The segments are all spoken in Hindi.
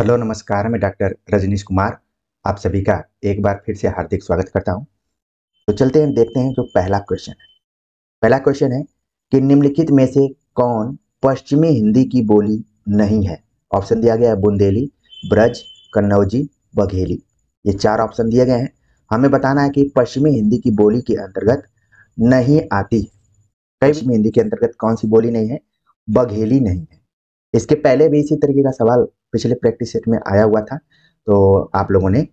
हेलो नमस्कार मैं डॉक्टर रजनीश कुमार आप सभी का एक बार फिर से हार्दिक स्वागत करता हूं तो चलते हैं देखते हैं जो पहला क्वेश्चन है पहला क्वेश्चन है कि निम्नलिखित में से कौन पश्चिमी हिंदी की बोली नहीं है ऑप्शन दिया गया है बुंदेली ब्रज कन्नौजी बघेली ये चार ऑप्शन दिए गए हैं हमें बताना है कि पश्चिमी हिंदी की बोली के अंतर्गत नहीं आती है पश्चिमी हिंदी के अंतर्गत कौन सी बोली नहीं है बघेली नहीं है इसके पहले भी इसी तरीके का सवाल पिछले प्रैक्टिस सेट में आया हुआ था तो आप लोगों ने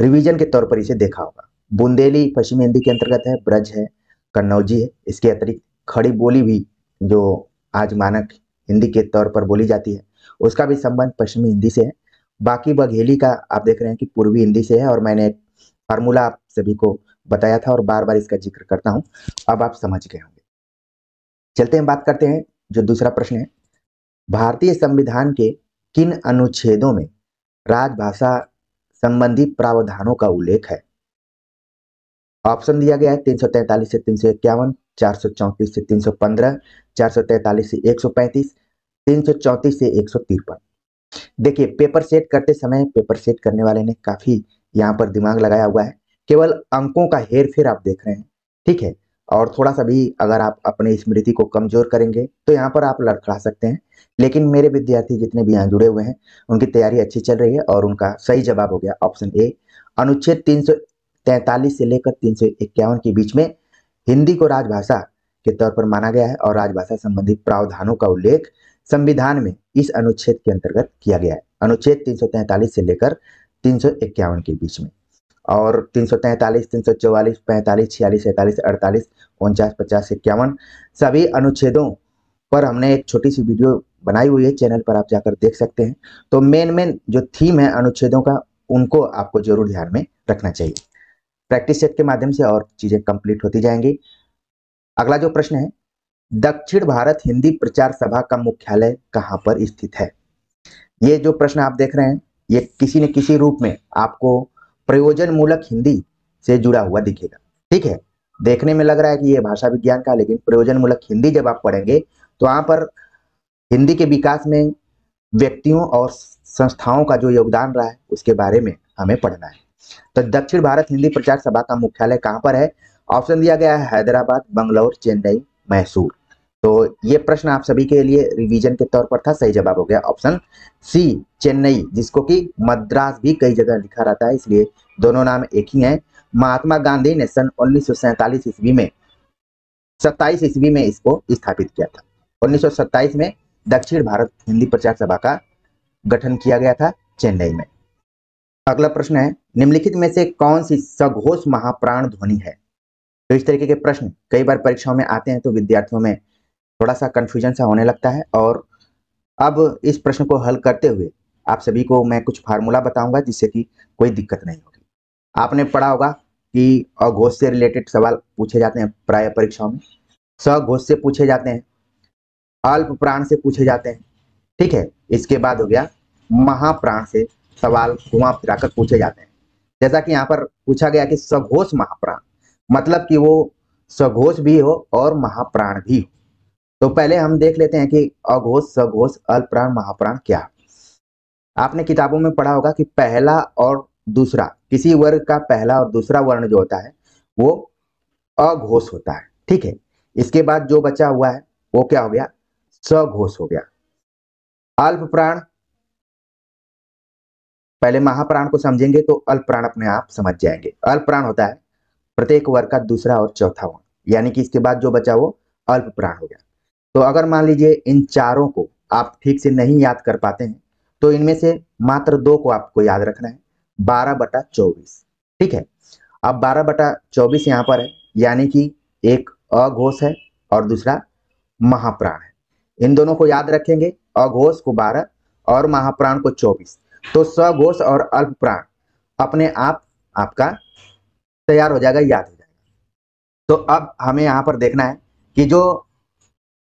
रिवीजन के तौर पर इसे देखा होगा बुंदेली पश्चिमी हिंदी के अंतर्गत है ब्रज है कन्नौजी है इसके अतिरिक्त खड़ी बोली भी जो आज मानक हिंदी के तौर पर बोली जाती है उसका भी संबंध पश्चिमी हिंदी से है बाकी बघेली का आप देख रहे हैं कि पूर्वी हिंदी से है और मैंने एक फार्मूला आप सभी को बताया था और बार बार इसका जिक्र करता हूँ अब आप समझ गए होंगे चलते हैं बात करते हैं जो दूसरा प्रश्न है भारतीय संविधान के किन अनुच्छेदों में राजभाषा संबंधी प्रावधानों का उल्लेख है ऑप्शन दिया गया है तीन सौ तैतालीस से तीन सौ इक्यावन चार सौ चौंतीस से तीन सौ पंद्रह चार सौ तैतालीस से एक सौ पैंतीस तीन सौ चौंतीस से एक सौ तिरपन देखिए पेपर सेट करते समय पेपर सेट करने वाले ने काफी यहाँ पर दिमाग लगाया हुआ है केवल अंकों का हेर फेर आप देख रहे हैं ठीक है और थोड़ा सा भी अगर आप अपनी स्मृति को कमजोर करेंगे तो यहाँ पर आप लड़खड़ा सकते हैं लेकिन मेरे विद्यार्थी जितने भी यहाँ जुड़े हुए हैं उनकी तैयारी अच्छी चल रही है और उनका सही जवाब हो गया ऑप्शन ए अनुच्छेद तीन से लेकर तीन के बीच में हिंदी को राजभाषा के तौर पर माना गया है और राजभाषा संबंधित प्रावधानों का उल्लेख संविधान में इस अनुच्छेद के अंतर्गत किया गया है अनुच्छेद 343 से लेकर तीन के बीच में और तीन सौ तैंतालीस तीन सौ चौवालीस पैंतालीस छियालीस सैंतालीस अड़तालीस उनचास पचास इक्यावन सभी अनुच्छेदों पर हमने एक छोटी सी वीडियो बनाई हुई है चैनल पर आप जाकर देख सकते हैं तो मेन मेन जो थीम है अनुच्छेदों का उनको आपको जरूर ध्यान में रखना चाहिए प्रैक्टिस सेट के माध्यम से और चीज़ें कंप्लीट होती जाएंगी अगला जो प्रश्न है दक्षिण भारत हिंदी प्रचार सभा का मुख्यालय कहाँ पर स्थित है ये जो प्रश्न आप देख रहे हैं ये किसी न किसी रूप में आपको प्रयोजन मूलक हिंदी से जुड़ा हुआ दिखेगा ठीक है देखने में लग रहा है कि यह भाषा विज्ञान का लेकिन प्रयोजन मूलक हिंदी जब आप पढ़ेंगे तो वहाँ पर हिंदी के विकास में व्यक्तियों और संस्थाओं का जो योगदान रहा है उसके बारे में हमें पढ़ना है तो दक्षिण भारत हिंदी प्रचार सभा का मुख्यालय कहाँ पर है ऑप्शन दिया गया है हैदराबाद बंगलोर चेन्नई मैसूर तो ये प्रश्न आप सभी के लिए रिवीजन के तौर पर था सही जवाब हो गया ऑप्शन सी चेन्नई जिसको कि मद्रास भी कई जगह लिखा रहता है इसलिए दोनों नाम एक ही हैं महात्मा गांधी ने सन उन्नीस ईस्वी में सत्ताईस ईस्वी में इसको स्थापित किया था 1927 में दक्षिण भारत हिंदी प्रचार सभा का गठन किया गया था चेन्नई में अगला प्रश्न है निम्नलिखित में से कौन सी सघोष महाप्राण ध्वनि है तो इस तरीके के प्रश्न कई बार परीक्षाओं में आते हैं तो विद्यार्थियों में थोड़ा सा कन्फ्यूजन सा होने लगता है और अब इस प्रश्न को हल करते हुए आप सभी को मैं कुछ फार्मूला बताऊंगा जिससे कि कोई दिक्कत नहीं होगी आपने पढ़ा होगा कि अघोष से रिलेटेड सवाल पूछे जाते हैं प्राय परीक्षाओं में सघोष से पूछे जाते हैं अल्प प्राण से पूछे जाते हैं ठीक है इसके बाद हो गया महाप्राण से सवाल घुमा फिराकर पूछे जाते हैं जैसा कि यहाँ पर पूछा गया कि सघोष महाप्राण मतलब कि वो सघोष भी हो और महाप्राण भी हो तो पहले हम देख लेते हैं कि अघोष सघोष अल्प्राण महाप्राण क्या आपने किताबों में पढ़ा होगा कि पहला और दूसरा किसी वर्ग का पहला और दूसरा वर्ण जो होता है वो अघोष होता है ठीक है इसके बाद जो बचा हुआ है वो क्या हो गया सघोष हो गया अल्प प्राण पहले महाप्राण को समझेंगे तो अल्प प्राण अपने आप समझ जाएंगे अल्प प्राण होता है प्रत्येक वर्ग का दूसरा और चौथा वर्ण यानी कि इसके बाद जो बचा वो अल्प प्राण हो गया तो अगर मान लीजिए इन चारों को आप ठीक से नहीं याद कर पाते हैं तो इनमें से मात्र दो को आपको याद रखना है बारह बटा चौबीस ठीक है अब बारह बटा चौबीस यहाँ पर है यानी कि एक अघोष है और दूसरा महाप्राण है इन दोनों को याद रखेंगे अघोष को बारह और महाप्राण को चौबीस तो सघोष और अल्प प्राण अपने आप आपका तैयार हो जाएगा याद हो जाएगा तो अब हमें यहाँ पर देखना है कि जो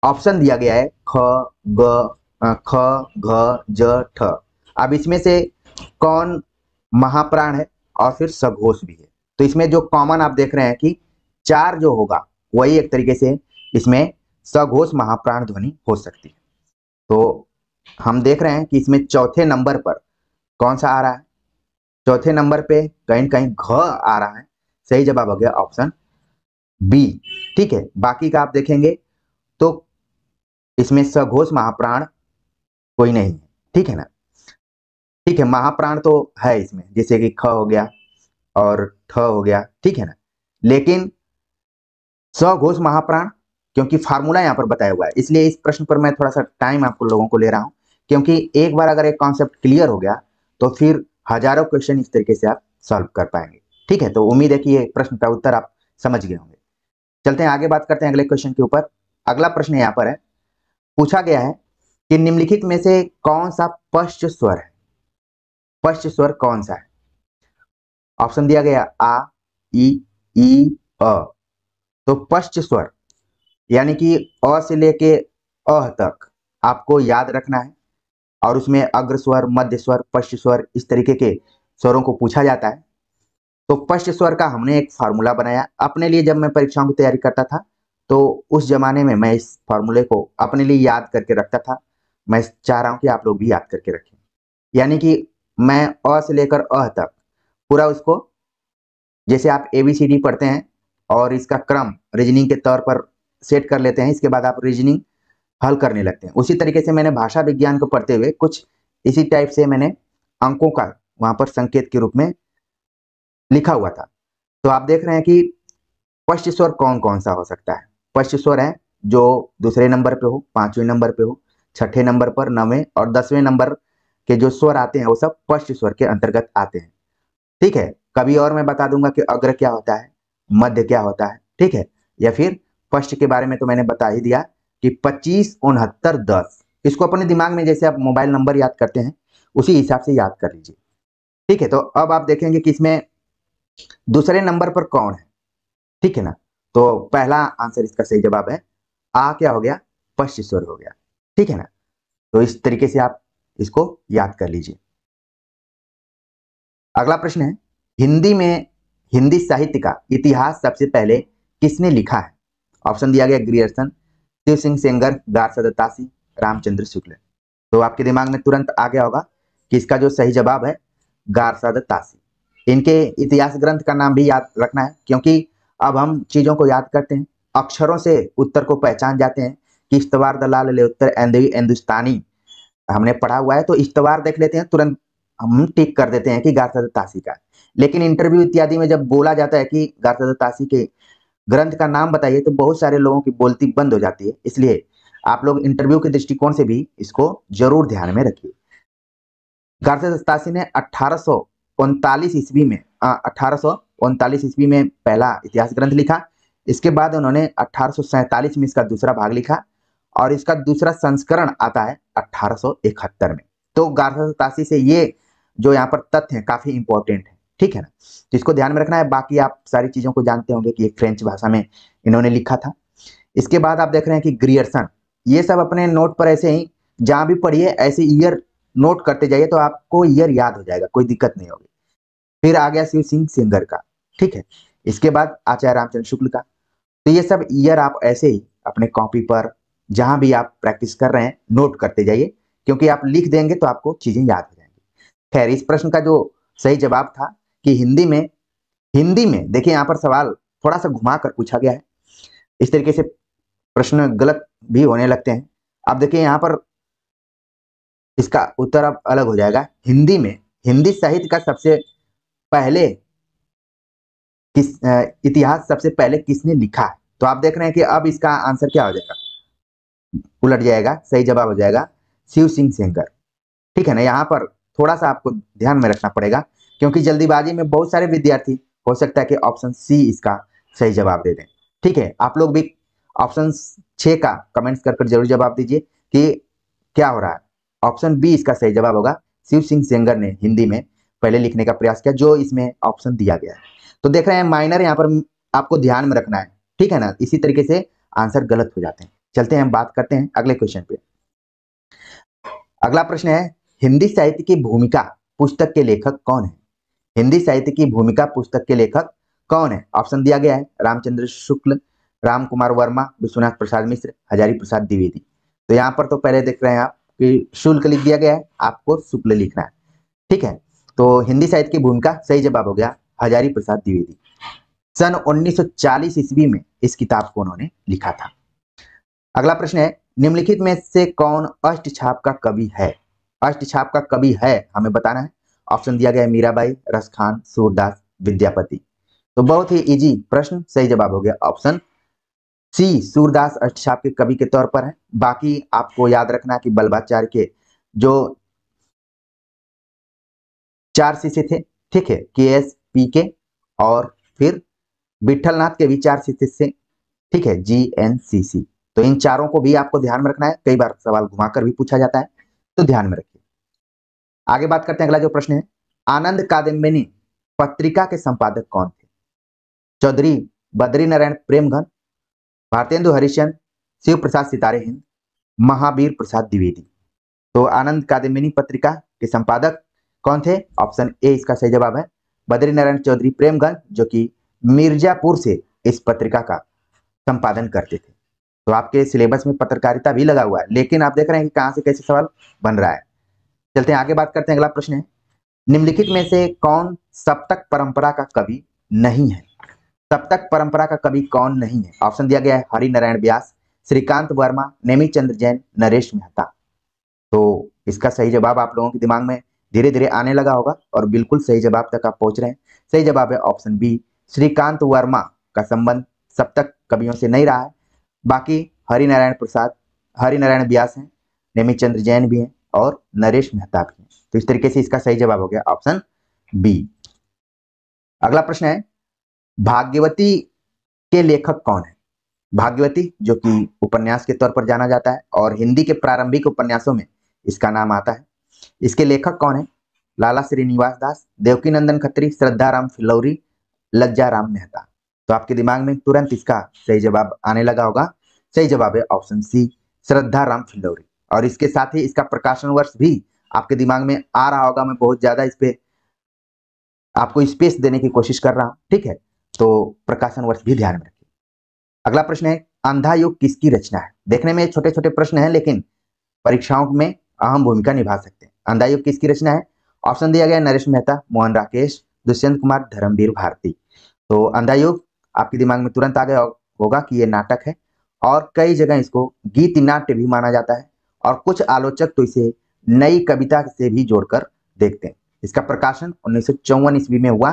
ऑप्शन दिया गया है ख ग ख घ ज ठ अब इसमें से कौन महाप्राण है और फिर सघोष भी है तो इसमें जो कॉमन आप देख रहे हैं कि चार जो होगा वही एक तरीके से इसमें सघोष महाप्राण ध्वनि हो सकती है तो हम देख रहे हैं कि इसमें चौथे नंबर पर कौन सा आ रहा है चौथे नंबर पे कहीं कहीं घ आ रहा है सही जवाब हो गया ऑप्शन बी ठीक है बाकी का आप देखेंगे तो इसमें सघोष महाप्राण कोई नहीं है ठीक है ना ठीक है महाप्राण तो है इसमें जैसे कि ख हो गया और ठ हो गया ठीक है ना लेकिन सघोष महाप्राण क्योंकि फार्मूला यहाँ पर बताया हुआ है इसलिए इस प्रश्न पर मैं थोड़ा सा टाइम आपको लोगों को ले रहा हूँ क्योंकि एक बार अगर एक कॉन्सेप्ट क्लियर हो गया तो फिर हजारों क्वेश्चन इस तरीके से आप सॉल्व कर पाएंगे ठीक है तो उम्मीद है कि ये प्रश्न का उत्तर आप समझ गए होंगे चलते हैं आगे बात करते हैं अगले क्वेश्चन के ऊपर अगला प्रश्न यहाँ पर है पूछा गया है कि निम्नलिखित में से कौन सा पश्च स्वर है पश्च स्वर कौन सा है ऑप्शन दिया गया आ ई ई अ तो पश्च स्वर यानी कि अ से लेके अ तक आपको याद रखना है और उसमें अग्र स्वर मध्य स्वर पश्च स्वर इस तरीके के स्वरों को पूछा जाता है तो पश्च स्वर का हमने एक फार्मूला बनाया अपने लिए जब मैं परीक्षाओं की तैयारी करता था तो उस ज़माने में मैं इस फॉर्मूले को अपने लिए याद करके रखता था मैं चाह रहा हूँ कि आप लोग भी याद करके रखें यानी कि मैं अ से लेकर अह तक पूरा उसको जैसे आप ए बी सी डी पढ़ते हैं और इसका क्रम रीजनिंग के तौर पर सेट कर लेते हैं इसके बाद आप रीजनिंग हल करने लगते हैं उसी तरीके से मैंने भाषा विज्ञान को पढ़ते हुए कुछ इसी टाइप से मैंने अंकों का वहाँ पर संकेत के रूप में लिखा हुआ था तो आप देख रहे हैं कि स्पष्ट स्वर कौन कौन सा हो सकता है फर्स्ट स्वर है जो दूसरे नंबर पे हो पांचवें नंबर पे हो छठे नंबर पर नवे और दसवें नंबर के जो स्वर आते हैं वो सब फर्स्ट स्वर के अंतर्गत आते हैं ठीक है कभी और मैं बता दूंगा कि अग्र क्या होता है मध्य क्या होता है ठीक है या फिर फर्स्ट के बारे में तो मैंने बता ही दिया कि पच्चीस उनहत्तर दस इसको अपने दिमाग में जैसे आप मोबाइल नंबर याद करते हैं उसी हिसाब से याद कर लीजिए ठीक है तो अब आप देखेंगे कि इसमें दूसरे नंबर पर कौन है ठीक है ना तो पहला आंसर इसका सही जवाब है आ क्या हो गया पश्चिम स्वर हो गया ठीक है ना तो इस तरीके से आप इसको याद कर लीजिए अगला प्रश्न है हिंदी में हिंदी साहित्य का इतिहास सबसे पहले किसने लिखा है ऑप्शन दिया गया Grierson Shiv Singh Sengar Garcin de Tassy Ramchandra Shukla तो आपके दिमाग में तुरंत आ गया होगा कि इसका जो सही जवाब है गारसाद तासी इनके इतिहास ग्रंथ का नाम भी याद रखना है क्योंकि अब हम चीज़ों को याद करते हैं अक्षरों से उत्तर को पहचान जाते हैं कि इश्तवार दलाल ले उत्तर हिंदुस्तानी हमने पढ़ा हुआ है तो इश्तवार देख लेते हैं तुरंत हम टिक कर देते हैं कि गारसद तासी का लेकिन इंटरव्यू इत्यादि में जब बोला जाता है कि गारसद तासी के ग्रंथ का नाम बताइए तो बहुत सारे लोगों की बोलती बंद हो जाती है इसलिए आप लोग इंटरव्यू के दृष्टिकोण से भी इसको जरूर ध्यान में रखिए गारसद तासी ने अठारह ईस्वी में हाँ, अठारह उनतालीस ईस्वी में पहला इतिहास ग्रंथ लिखा इसके बाद उन्होंने अठारह में इसका दूसरा भाग लिखा और इसका दूसरा संस्करण आता है अठारह में तो ग्यारह से ये जो यहाँ पर तथ्य है काफी इंपॉर्टेंट है ठीक है ना तो इसको ध्यान में रखना है बाकी आप सारी चीजों को जानते होंगे कि ये फ्रेंच भाषा में इन्होंने लिखा था इसके बाद आप देख रहे हैं कि ग्रियर्सन ये सब अपने नोट पर ऐसे ही जहां भी पढ़िए ऐसे ईयर नोट करते जाइए तो आपको ईयर याद हो जाएगा कोई दिक्कत नहीं होगी फिर आ गया शिव सिंह सिंगर का ठीक है इसके बाद आचार्य रामचंद्र शुक्ल का तो ये सब ईयर आप ऐसे ही अपने कॉपी पर जहां भी आप प्रैक्टिस कर रहे हैं नोट करते जाइए क्योंकि आप लिख देंगे तो आपको चीजें याद हो जाएंगी खैर इस प्रश्न का जो सही जवाब था कि हिंदी में हिंदी में देखिए यहाँ पर सवाल थोड़ा सा घुमा कर पूछा गया है इस तरीके से प्रश्न गलत भी होने लगते हैं अब देखिए यहाँ पर इसका उत्तर अब अलग हो जाएगा हिंदी में हिंदी साहित्य का सबसे पहले किस इतिहास सबसे पहले किसने लिखा है तो आप देख रहे हैं कि अब इसका आंसर क्या हो जाएगा उलट जाएगा सही जवाब हो जाएगा शिव सिंह सेंगर ठीक है ना यहाँ पर थोड़ा सा आपको ध्यान में रखना पड़ेगा क्योंकि जल्दीबाजी में बहुत सारे विद्यार्थी हो सकता है कि ऑप्शन सी इसका सही जवाब दे दें ठीक है आप लोग भी ऑप्शन छे का कमेंट्स कर जरूर जवाब दीजिए कि क्या हो रहा है ऑप्शन बी इसका सही जवाब होगा शिव सिंह सेंगर ने हिंदी में पहले लिखने का प्रयास किया जो इसमें ऑप्शन दिया गया है तो देख रहे हैं माइनर यहाँ पर आपको ध्यान में रखना है ठीक है ना इसी तरीके से आंसर गलत हो जाते हैं चलते हैं हम बात करते हैं अगले क्वेश्चन पे अगला प्रश्न है हिंदी साहित्य की भूमिका पुस्तक के लेखक कौन है हिंदी साहित्य की भूमिका पुस्तक के लेखक कौन है ऑप्शन दिया गया है रामचंद्र शुक्ल राम कुमार वर्मा विश्वनाथ प्रसाद मिश्र हजारी प्रसाद द्विवेदी तो यहाँ पर तो पहले देख रहे हैं आप कि शुल्क लिख दिया गया है आपको शुक्ल लिखना है ठीक है तो हिंदी साहित्य की भूमिका सही जवाब हो गया हजारी प्रसाद द्विवेदी सन उन्नीस ईस्वी में इस किताब को उन्होंने लिखा था अगला प्रश्न है निम्नलिखित में से कौन अष्ट छाप का कवि है अष्ट छाप का कवि है हमें बताना है ऑप्शन दिया गया है मीराबाई रस खान सूरदास विद्यापति तो बहुत ही इजी प्रश्न सही जवाब हो गया ऑप्शन सी सूरदास अष्ट छाप के कवि के तौर पर है बाकी आपको याद रखना कि बल्बाचार्य के जो चार शिष्य थे ठीक है के एस पी के और फिर विठलनाथ के विचार शिक्षित से ठीक है जी एन सी सी तो इन चारों को भी आपको ध्यान में रखना है कई बार सवाल घुमाकर भी पूछा जाता है तो ध्यान में रखिए आगे बात करते हैं अगला जो प्रश्न है आनंद कादम्बिनी पत्रिका के संपादक कौन थे चौधरी बद्री नारायण प्रेमघन भारतेंदु हरिशन शिव प्रसाद सितारे हिंद महावीर प्रसाद द्विवेदी तो आनंद कादम्बिनी पत्रिका के संपादक कौन थे ऑप्शन ए इसका सही जवाब है बद्री नारायण चौधरी प्रेमगंज जो कि मिर्जापुर से इस पत्रिका का संपादन करते थे तो आपके सिलेबस में पत्रकारिता भी लगा हुआ है लेकिन आप देख रहे हैं कि कहां से कैसे सवाल बन रहा है चलते हैं आगे बात करते हैं अगला प्रश्न है निम्नलिखित में से कौन सप्तक परंपरा का कवि नहीं है सप्तक परंपरा का कवि कौन नहीं है ऑप्शन दिया गया है हरिनारायण व्यास श्रीकांत वर्मा नेमी चंद्र जैन नरेश मेहता तो इसका सही जवाब आप लोगों के दिमाग में धीरे धीरे आने लगा होगा और बिल्कुल सही जवाब तक आप पहुंच रहे हैं सही जवाब है ऑप्शन बी श्रीकांत वर्मा का संबंध सप्तक कवियों से नहीं रहा है बाकी हरिनारायण प्रसाद हरिनारायण व्यास हैं नेमीचंद्र जैन भी हैं और नरेश मेहता भी हैं तो इस तरीके से इसका सही जवाब हो गया ऑप्शन बी अगला प्रश्न है भाग्यवती के लेखक कौन है भाग्यवती जो कि उपन्यास के तौर पर जाना जाता है और हिंदी के प्रारंभिक उपन्यासों में इसका नाम आता है इसके लेखक कौन है लाला श्रीनिवास दास देवकी नंदन खत्री श्रद्धाराम फिलौरी लज्जाराम मेहता तो आपके दिमाग में तुरंत इसका सही जवाब आने लगा होगा सही जवाब है ऑप्शन सी श्रद्धाराम फिलौरी और इसके साथ ही इसका प्रकाशन वर्ष भी आपके दिमाग में आ रहा होगा मैं बहुत ज्यादा इस पर आपको स्पेस देने की कोशिश कर रहा हूं ठीक है तो प्रकाशन वर्ष भी ध्यान में रखिए अगला प्रश्न है अंधा योग किसकी रचना है देखने में छोटे छोटे प्रश्न है लेकिन परीक्षाओं में अहम भूमिका निभा सकते अंधायुग किसकी रचना है ऑप्शन दिया गया नरेश मेहता मोहन राकेश दुष्यंत कुमार धर्मवीर भारती तो अंधायुग आपके दिमाग में तुरंत आ गया होगा कि ये नाटक है और कई जगह इसको गीत नाट्य भी माना जाता है और कुछ आलोचक तो इसे नई कविता से भी जोड़कर देखते हैं इसका प्रकाशन उन्नीस सौ ईस्वी में हुआ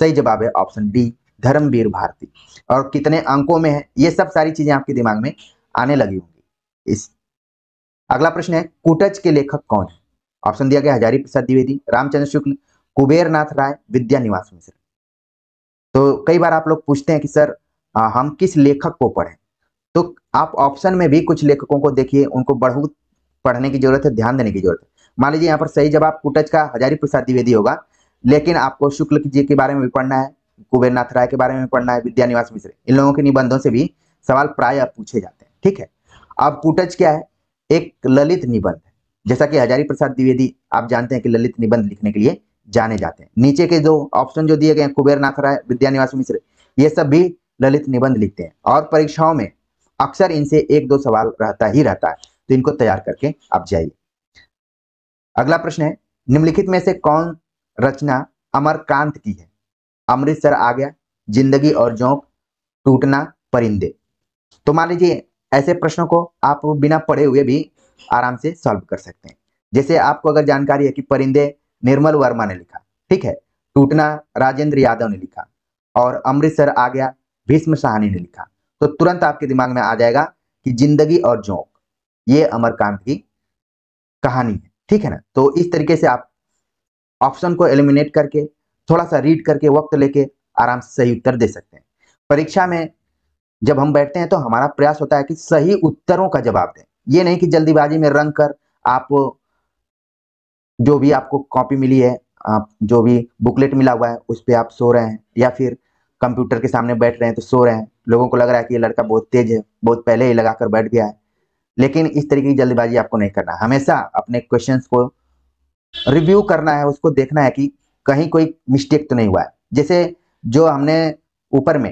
सही जवाब है ऑप्शन डी धर्मवीर भारती और कितने अंकों में है ये सब सारी चीजें आपके दिमाग में आने लगी होंगी इस अगला प्रश्न है कुटज के लेखक कौन है ऑप्शन दिया गया हजारी प्रसाद द्विवेदी रामचंद्र शुक्ल कुबेरनाथ राय विद्या निवास मिश्र तो कई बार आप लोग पूछते हैं कि सर आ, हम किस लेखक को पढ़ें तो आप ऑप्शन में भी कुछ लेखकों को देखिए उनको बढ़ूत पढ़ने की जरूरत है ध्यान देने की जरूरत है मान लीजिए यहाँ पर सही जवाब कुटज का हजारी प्रसाद द्विवेदी होगा लेकिन आपको शुक्ल जी के बारे में भी पढ़ना है कुबेरनाथ राय के बारे में पढ़ना है विद्या निवास मिश्र इन लोगों के निबंधों से भी सवाल प्राय पूछे जाते हैं ठीक है अब कुटज क्या है एक ललित निबंध है जैसा कि हजारी प्रसाद द्विवेदी आप जानते हैं कि ललित निबंध लिखने के लिए जाने जाते हैं नीचे के जो ऑप्शन जो दिए गए हैं कुबेरनाथ राय विद्यानिवास मिश्र ये सब भी ललित निबंध लिखते हैं और परीक्षाओं में अक्सर इनसे एक दो सवाल रहता ही रहता है तो इनको तैयार करके आप जाइए अगला प्रश्न है निम्नलिखित में से कौन रचना अमरकांत की है अमृतसर आ गया जिंदगी और जोंक टूटना परिंदे तो मान लीजिए ऐसे प्रश्नों को आप बिना पढ़े हुए भी आराम से सॉल्व कर सकते हैं जैसे आपको अगर जानकारी है कि परिंदे निर्मल वर्मा ने लिखा ठीक है टूटना राजेंद्र यादव ने लिखा और अमृतसर आ गया भीष्म साहनी ने लिखा तो तुरंत आपके दिमाग में आ जाएगा कि जिंदगी और जोंक ये अमरकांत की कहानी है ठीक है ना तो इस तरीके से आप ऑप्शन को एलिमिनेट करके थोड़ा सा रीड करके वक्त लेके आराम से सही उत्तर दे सकते हैं परीक्षा में जब हम बैठते हैं तो हमारा प्रयास होता है कि सही उत्तरों का जवाब दें ये नहीं कि जल्दीबाजी में रंग कर आप जो भी आपको कॉपी मिली है आप जो भी बुकलेट मिला हुआ है उस पर आप सो रहे हैं या फिर कंप्यूटर के सामने बैठ रहे हैं तो सो रहे हैं लोगों को लग रहा है कि ये लड़का बहुत तेज है बहुत पहले ही लगाकर बैठ गया है लेकिन इस तरीके की जल्दबाजी आपको नहीं करना हमेशा अपने क्वेश्चन को रिव्यू करना है उसको देखना है कि कहीं कोई मिस्टेक तो नहीं हुआ है जैसे जो हमने ऊपर में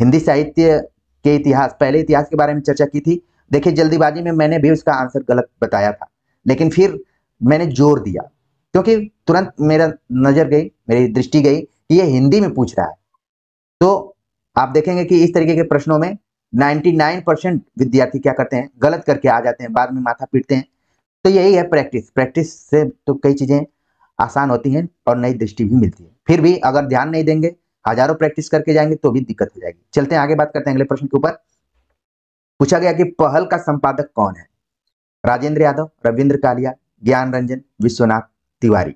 हिंदी साहित्य के इतिहास पहले इतिहास के बारे में चर्चा की थी देखिए जल्दीबाजी में मैंने भी उसका आंसर गलत बताया था लेकिन फिर मैंने जोर दिया क्योंकि तुरंत मेरा नज़र गई मेरी दृष्टि गई कि ये हिंदी में पूछ रहा है तो आप देखेंगे कि इस तरीके के प्रश्नों में 99 परसेंट विद्यार्थी क्या करते हैं गलत करके आ जाते हैं बाद में माथा पीटते हैं तो यही है प्रैक्टिस प्रैक्टिस से तो कई चीज़ें आसान होती हैं और नई दृष्टि भी मिलती है फिर भी अगर ध्यान नहीं देंगे हजारों प्रैक्टिस करके जाएंगे तो भी दिक्कत हो जाएगी चलते हैं आगे बात करते हैं अगले प्रश्न के ऊपर पूछा गया कि पहल का संपादक कौन है राजेंद्र यादव रविंद्र कालिया ज्ञान रंजन विश्वनाथ तिवारी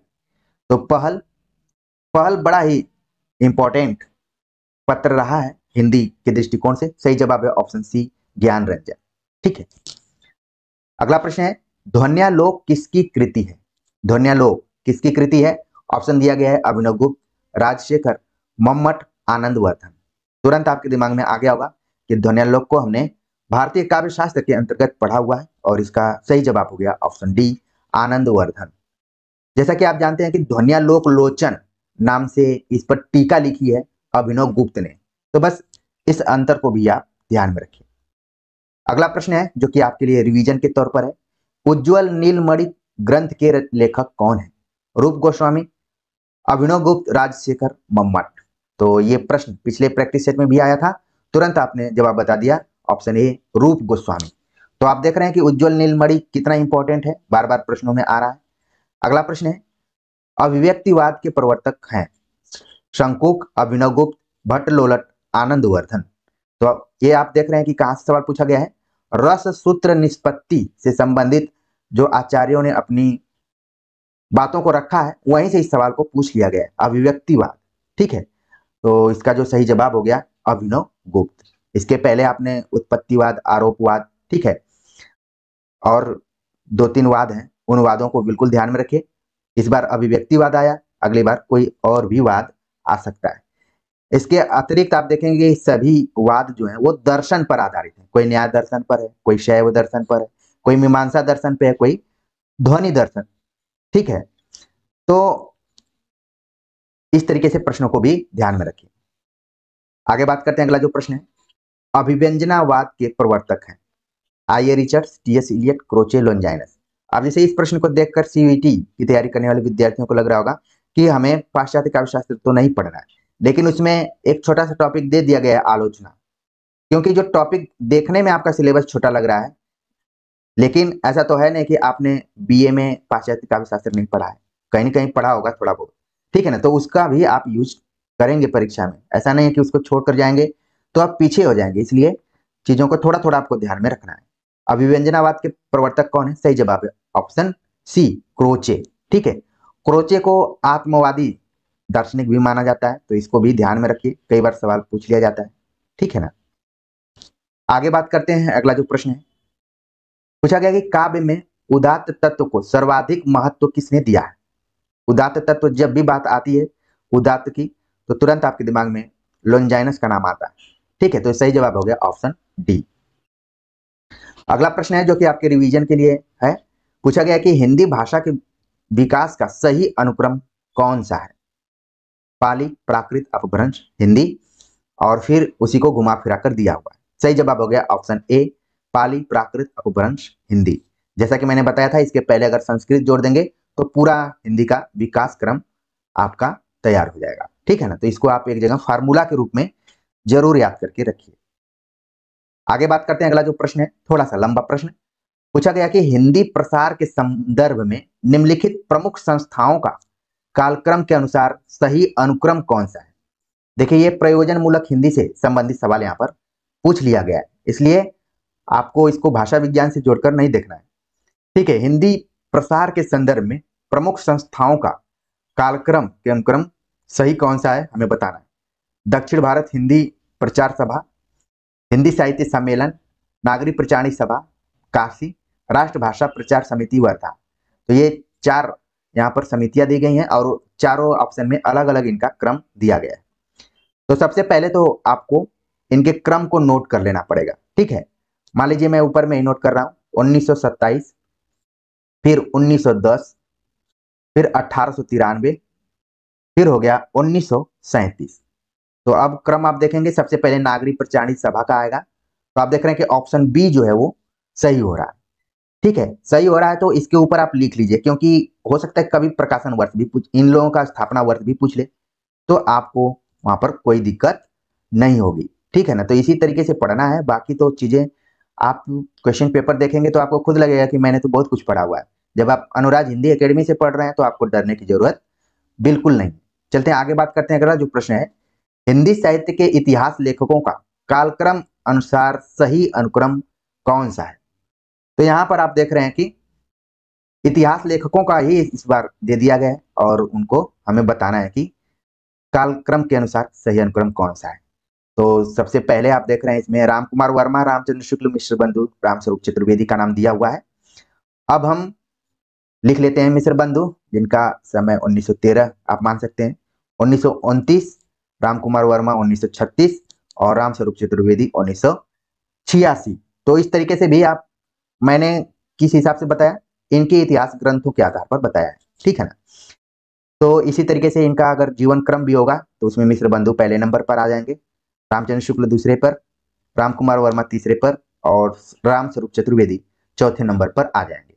तो पहल पहल बड़ा ही इंपॉर्टेंट पत्र रहा है हिंदी के दृष्टिकोण से सही जवाब है ऑप्शन सी ज्ञान रंजन ठीक है अगला प्रश्न है लोक किसकी कृति है लोक किसकी कृति है ऑप्शन दिया गया है अभिनव गुप्त राजशेखर मम्मट आनंद वर्धन तुरंत आपके दिमाग में आ गया होगा कि ध्वनियालोक को हमने भारतीय काव्य शास्त्र के अंतर्गत पढ़ा हुआ है और इसका सही जवाब हो गया ऑप्शन डी आनंदवर्धन जैसा कि आप जानते हैं कि ध्वनियालोक लोचन नाम से इस पर टीका लिखी है अभिनव गुप्त ने तो बस इस अंतर को भी आप ध्यान में रखिए अगला प्रश्न है जो कि आपके लिए रिवीजन के तौर पर है उज्जवल नीलमणि ग्रंथ के लेखक कौन है रूप गोस्वामी अभिनव गुप्त राजशेखर मम्मट तो ये प्रश्न पिछले प्रैक्टिस सेट में भी आया था तुरंत आपने जवाब बता दिया ऑप्शन ए रूप गोस्वामी तो आप देख रहे हैं कि उज्जवल नीलमणि कितना इंपॉर्टेंट है बार बार प्रश्नों में आ रहा है अगला प्रश्न है अभिव्यक्तिवाद के प्रवर्तक हैं शंकुक अभिनवगुप्त भट्ट लोलट आनंद वर्धन तो ये आप देख रहे हैं कि कहां से सवाल पूछा गया है रस सूत्र निष्पत्ति से संबंधित जो आचार्यों ने अपनी बातों को रखा है वहीं से इस सवाल को पूछ लिया गया है अभिव्यक्तिवाद ठीक है तो इसका जो सही जवाब हो गया अभिनव गुप्त इसके पहले आपने उत्पत्तिवाद आरोपवाद ठीक है और दो तीन वाद हैं उन वादों को बिल्कुल ध्यान में रखिए इस बार अभिव्यक्तिवाद आया अगली बार कोई और भी वाद आ सकता है इसके अतिरिक्त आप देखेंगे सभी वाद जो हैं वो दर्शन पर आधारित हैं कोई न्याय दर्शन पर है कोई शैव दर्शन पर है कोई मीमांसा दर्शन पर है कोई ध्वनि दर्शन ठीक है तो इस तरीके से प्रश्नों को भी ध्यान में रखिए आगे बात करते हैं अगला जो प्रश्न है अभिव्यंजनावाद के प्रवर्तक हैं I A Richards Eliot Croce Longinus अब जैसे इस प्रश्न को देखकर सीईटी e की तैयारी करने वाले विद्यार्थियों को लग रहा होगा कि हमें पाश्चात्य काव्यशास्त्र तो नहीं पढ़ना है लेकिन उसमें एक छोटा सा टॉपिक दे दिया गया है आलोचना क्योंकि जो टॉपिक देखने में आपका सिलेबस छोटा लग रहा है लेकिन ऐसा तो है नहीं कि आपने बीए में पाश्चात्य काव्यशास्त्र नहीं पढ़ा है कहीं ना कहीं पढ़ा होगा थोड़ा बहुत ठीक है ना तो उसका भी आप यूज करेंगे परीक्षा में ऐसा नहीं है कि उसको छोड़ कर जाएंगे तो आप पीछे हो जाएंगे इसलिए चीजों को थोड़ा थोड़ा आपको ध्यान में रखना है अभिव्यंजनावाद के प्रवर्तक कौन है सही जवाब है ऑप्शन सी क्रोचे ठीक है क्रोचे को आत्मवादी दार्शनिक भी माना जाता है तो इसको भी ध्यान में रखिए कई बार सवाल पूछ लिया जाता है ठीक है ना आगे बात करते हैं अगला जो प्रश्न है पूछा गया कि काव्य में उदात तत्व को सर्वाधिक महत्व किसने दिया है उदात तत्व जब भी बात आती है उदात की तो तुरंत आपके दिमाग में लोंजाइनस का नाम आता है ठीक है तो सही जवाब हो गया ऑप्शन डी अगला प्रश्न है जो कि आपके रिवीजन के लिए है पूछा गया कि हिंदी भाषा के विकास का सही अनुक्रम कौन सा है पाली प्राकृत अपभ्रंश हिंदी और फिर उसी को घुमा फिरा कर दिया हुआ है सही जवाब हो गया ऑप्शन ए पाली प्राकृत अपभ्रंश हिंदी जैसा कि मैंने बताया था इसके पहले अगर संस्कृत जोड़ देंगे तो पूरा हिंदी का विकास क्रम आपका तैयार हो जाएगा ठीक है ना तो इसको आप एक जगह फार्मूला के रूप में जरूर याद करके रखिए आगे बात करते हैं अगला जो प्रश्न है थोड़ा सा लंबा प्रश्न पूछा गया कि हिंदी प्रसार के संदर्भ में निम्नलिखित प्रमुख संस्थाओं का कालक्रम के अनुसार सही अनुक्रम कौन सा है देखिए ये प्रयोजन मूलक हिंदी से संबंधित सवाल यहाँ पर पूछ लिया गया है इसलिए आपको इसको भाषा विज्ञान से जोड़कर नहीं देखना है ठीक है हिंदी प्रसार के संदर्भ में प्रमुख संस्थाओं का कालक्रम के अनुक्रम सही कौन सा है हमें बताना है दक्षिण भारत हिंदी प्रचार सभा हिंदी साहित्य सम्मेलन नागरी प्रचारणी सभा काशी राष्ट्रभाषा प्रचार समिति वर्धा तो ये चार यहाँ पर समितियां दी गई हैं और चारों ऑप्शन में अलग अलग इनका क्रम दिया गया है तो सबसे पहले तो आपको इनके क्रम को नोट कर लेना पड़ेगा ठीक है मान लीजिए मैं ऊपर में ही नोट कर रहा हूँ उन्नीस फिर 1910, फिर अठारह फिर हो गया उन्नीस तो अब क्रम आप देखेंगे सबसे पहले नागरी प्रचारित सभा का आएगा तो आप देख रहे हैं कि ऑप्शन बी जो है वो सही हो रहा है ठीक है सही हो रहा है तो इसके ऊपर आप लिख लीजिए क्योंकि हो सकता है कभी प्रकाशन वर्ष भी पूछ इन लोगों का स्थापना वर्ष भी पूछ ले तो आपको वहां पर कोई दिक्कत नहीं होगी ठीक है ना तो इसी तरीके से पढ़ना है बाकी तो चीजें आप क्वेश्चन पेपर देखेंगे तो आपको खुद लगेगा कि मैंने तो बहुत कुछ पढ़ा हुआ है जब आप अनुराग हिंदी अकेडमी से पढ़ रहे हैं तो आपको डरने की जरूरत बिल्कुल नहीं चलते हैं आगे बात करते हैं अगला जो प्रश्न है हिंदी साहित्य के इतिहास लेखकों का कालक्रम अनुसार सही अनुक्रम कौन सा है तो यहाँ पर आप देख रहे हैं कि इतिहास लेखकों का ही इस बार दे दिया गया है और उनको हमें बताना है कि कालक्रम के अनुसार सही अनुक्रम कौन सा है तो सबसे पहले आप देख रहे हैं इसमें राम कुमार वर्मा रामचंद्र शुक्ल मिश्र बंधु रामस्वरूप चतुर्वेदी का नाम दिया हुआ है अब हम लिख लेते हैं मिश्र बंधु जिनका समय 1913 आप मान सकते हैं उन्नीस राम कुमार वर्मा 1936 और रामस्वरूप चतुर्वेदी उन्नीस तो इस तरीके से भी आप मैंने किस हिसाब से बताया इनके इतिहास ग्रंथों के आधार पर बताया है ठीक है ना तो इसी तरीके से इनका अगर जीवन क्रम भी होगा तो उसमें मिश्र बंधु पहले नंबर पर आ जाएंगे रामचंद्र शुक्ल दूसरे पर राम कुमार वर्मा तीसरे पर और राम स्वरूप चतुर्वेदी चौथे नंबर पर आ जाएंगे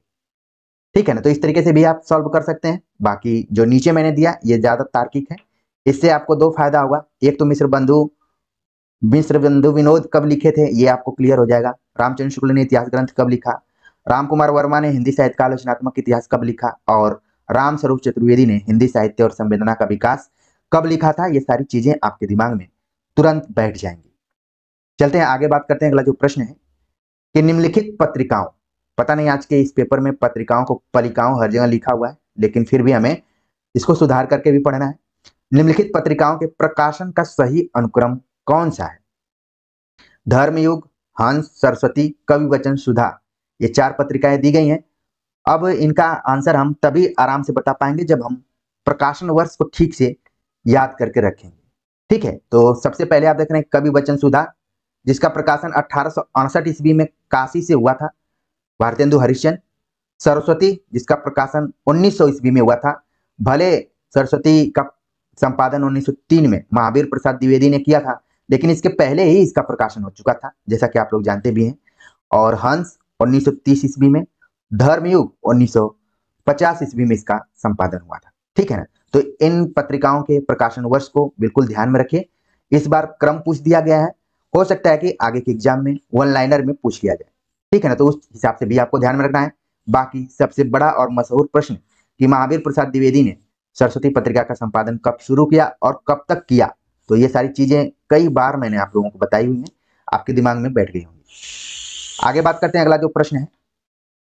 ठीक है ना तो इस तरीके से भी आप सॉल्व कर सकते हैं बाकी जो नीचे मैंने दिया ये ज़्यादा तार्किक है इससे आपको दो फायदा होगा एक तो मिश्र बंधु मिश्र बंधु विनोद कब लिखे थे ये आपको क्लियर हो जाएगा रामचंद्र शुक्ल ने इतिहास ग्रंथ कब लिखा राम कुमार वर्मा ने हिंदी साहित्य का आलोचनात्मक इतिहास कब लिखा और राम स्वरूप चतुर्वेदी ने हिंदी साहित्य और संवेदना का विकास कब लिखा था ये सारी चीजें आपके दिमाग में तुरंत बैठ जाएंगी चलते हैं आगे बात करते हैं अगला जो प्रश्न है कि निम्नलिखित पत्रिकाओं पता नहीं आज के इस पेपर में पत्रिकाओं को पलिकाओं हर जगह लिखा हुआ है लेकिन फिर भी हमें इसको सुधार करके भी पढ़ना है निम्नलिखित पत्रिकाओं के प्रकाशन का सही अनुक्रम कौन सा है धर्मयुग हंस सरस्वती कवि वचन सुधा ये चार पत्रिकाएं दी गई हैं अब इनका आंसर हम तभी आराम से बता पाएंगे जब हम प्रकाशन वर्ष को ठीक से याद करके रखेंगे ठीक है तो सबसे पहले आप देख रहे हैं कवि वचन सुधा जिसका प्रकाशन अठारह ईस्वी में काशी से हुआ था भारतेंदु हरिश्चंद सरस्वती जिसका प्रकाशन 1900 ईस्वी में हुआ था भले सरस्वती का संपादन 1903 में महावीर प्रसाद द्विवेदी ने किया था लेकिन इसके पहले ही इसका प्रकाशन हो चुका था जैसा कि आप लोग जानते भी हैं और हंस 1930 ईस्वी में धर्मयुग 1950 ईस्वी में इसका संपादन हुआ था ठीक है ना तो इन पत्रिकाओं के प्रकाशन वर्ष को बिल्कुल ध्यान में रखिए इस बार क्रम पूछ दिया गया है हो सकता है कि आगे के एग्जाम में वन लाइनर में पूछ लिया जाए ठीक है ना तो उस हिसाब से भी आपको ध्यान में रखना है बाकी सबसे बड़ा और मशहूर प्रश्न कि महावीर प्रसाद द्विवेदी ने सरस्वती पत्रिका का संपादन कब शुरू किया और कब तक किया तो ये सारी चीजें कई बार मैंने आप लोगों को बताई हुई हैं आपके दिमाग में बैठ गई होंगी आगे बात करते हैं अगला जो प्रश्न है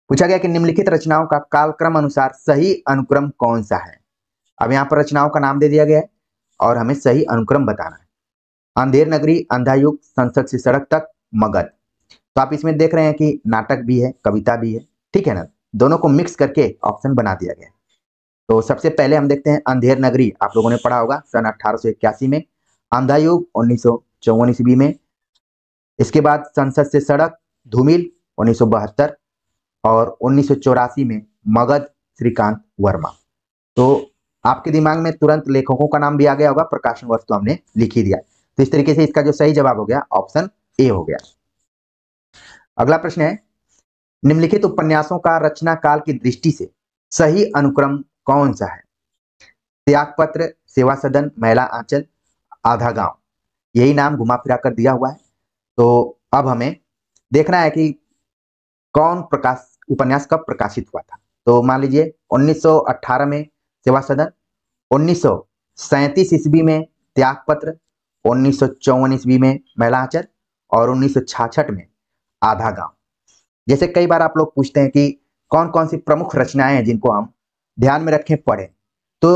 पूछा गया कि निम्नलिखित रचनाओं का कालक्रम अनुसार सही अनुक्रम कौन सा है अब यहाँ पर रचनाओं का नाम दे दिया गया है और हमें सही अनुक्रम बताना है अंधेर नगरी अंधायुग संसद से सड़क तक मगध तो आप इसमें देख रहे हैं कि नाटक भी है कविता भी है ठीक है ना दोनों को मिक्स करके ऑप्शन बना दिया गया है तो सबसे पहले हम देखते हैं अंधेर नगरी आप लोगों ने पढ़ा होगा सन अठारह में अंधा युग उन्नीस सौ ईस्वी में इसके बाद संसद से सड़क धूमिल उन्नीस और उन्नीस में मगध श्रीकांत वर्मा तो आपके दिमाग में तुरंत लेखकों का नाम भी आ गया होगा प्रकाशन वर्ष तो हमने लिख ही दिया तो इस तरीके से इसका जो सही जवाब हो गया ऑप्शन ए हो गया अगला प्रश्न है निम्नलिखित उपन्यासों का रचना काल की दृष्टि से सही अनुक्रम कौन सा है त्याग पत्र सेवा सदन महिला आंचल आधा गांव यही नाम घुमा फिरा कर दिया हुआ है तो अब हमें देखना है कि कौन प्रकाश उपन्यास कब प्रकाशित हुआ था तो मान लीजिए 1918 में सेवा सदन उन्नीस ईस्वी में त्याग पत्र उन्नीस ईस्वी में महिला आंचल और उन्नीस में आधा गांव जैसे कई बार आप लोग पूछते हैं कि कौन कौन सी प्रमुख रचनाएं हैं जिनको हम ध्यान में रखें पढ़ें तो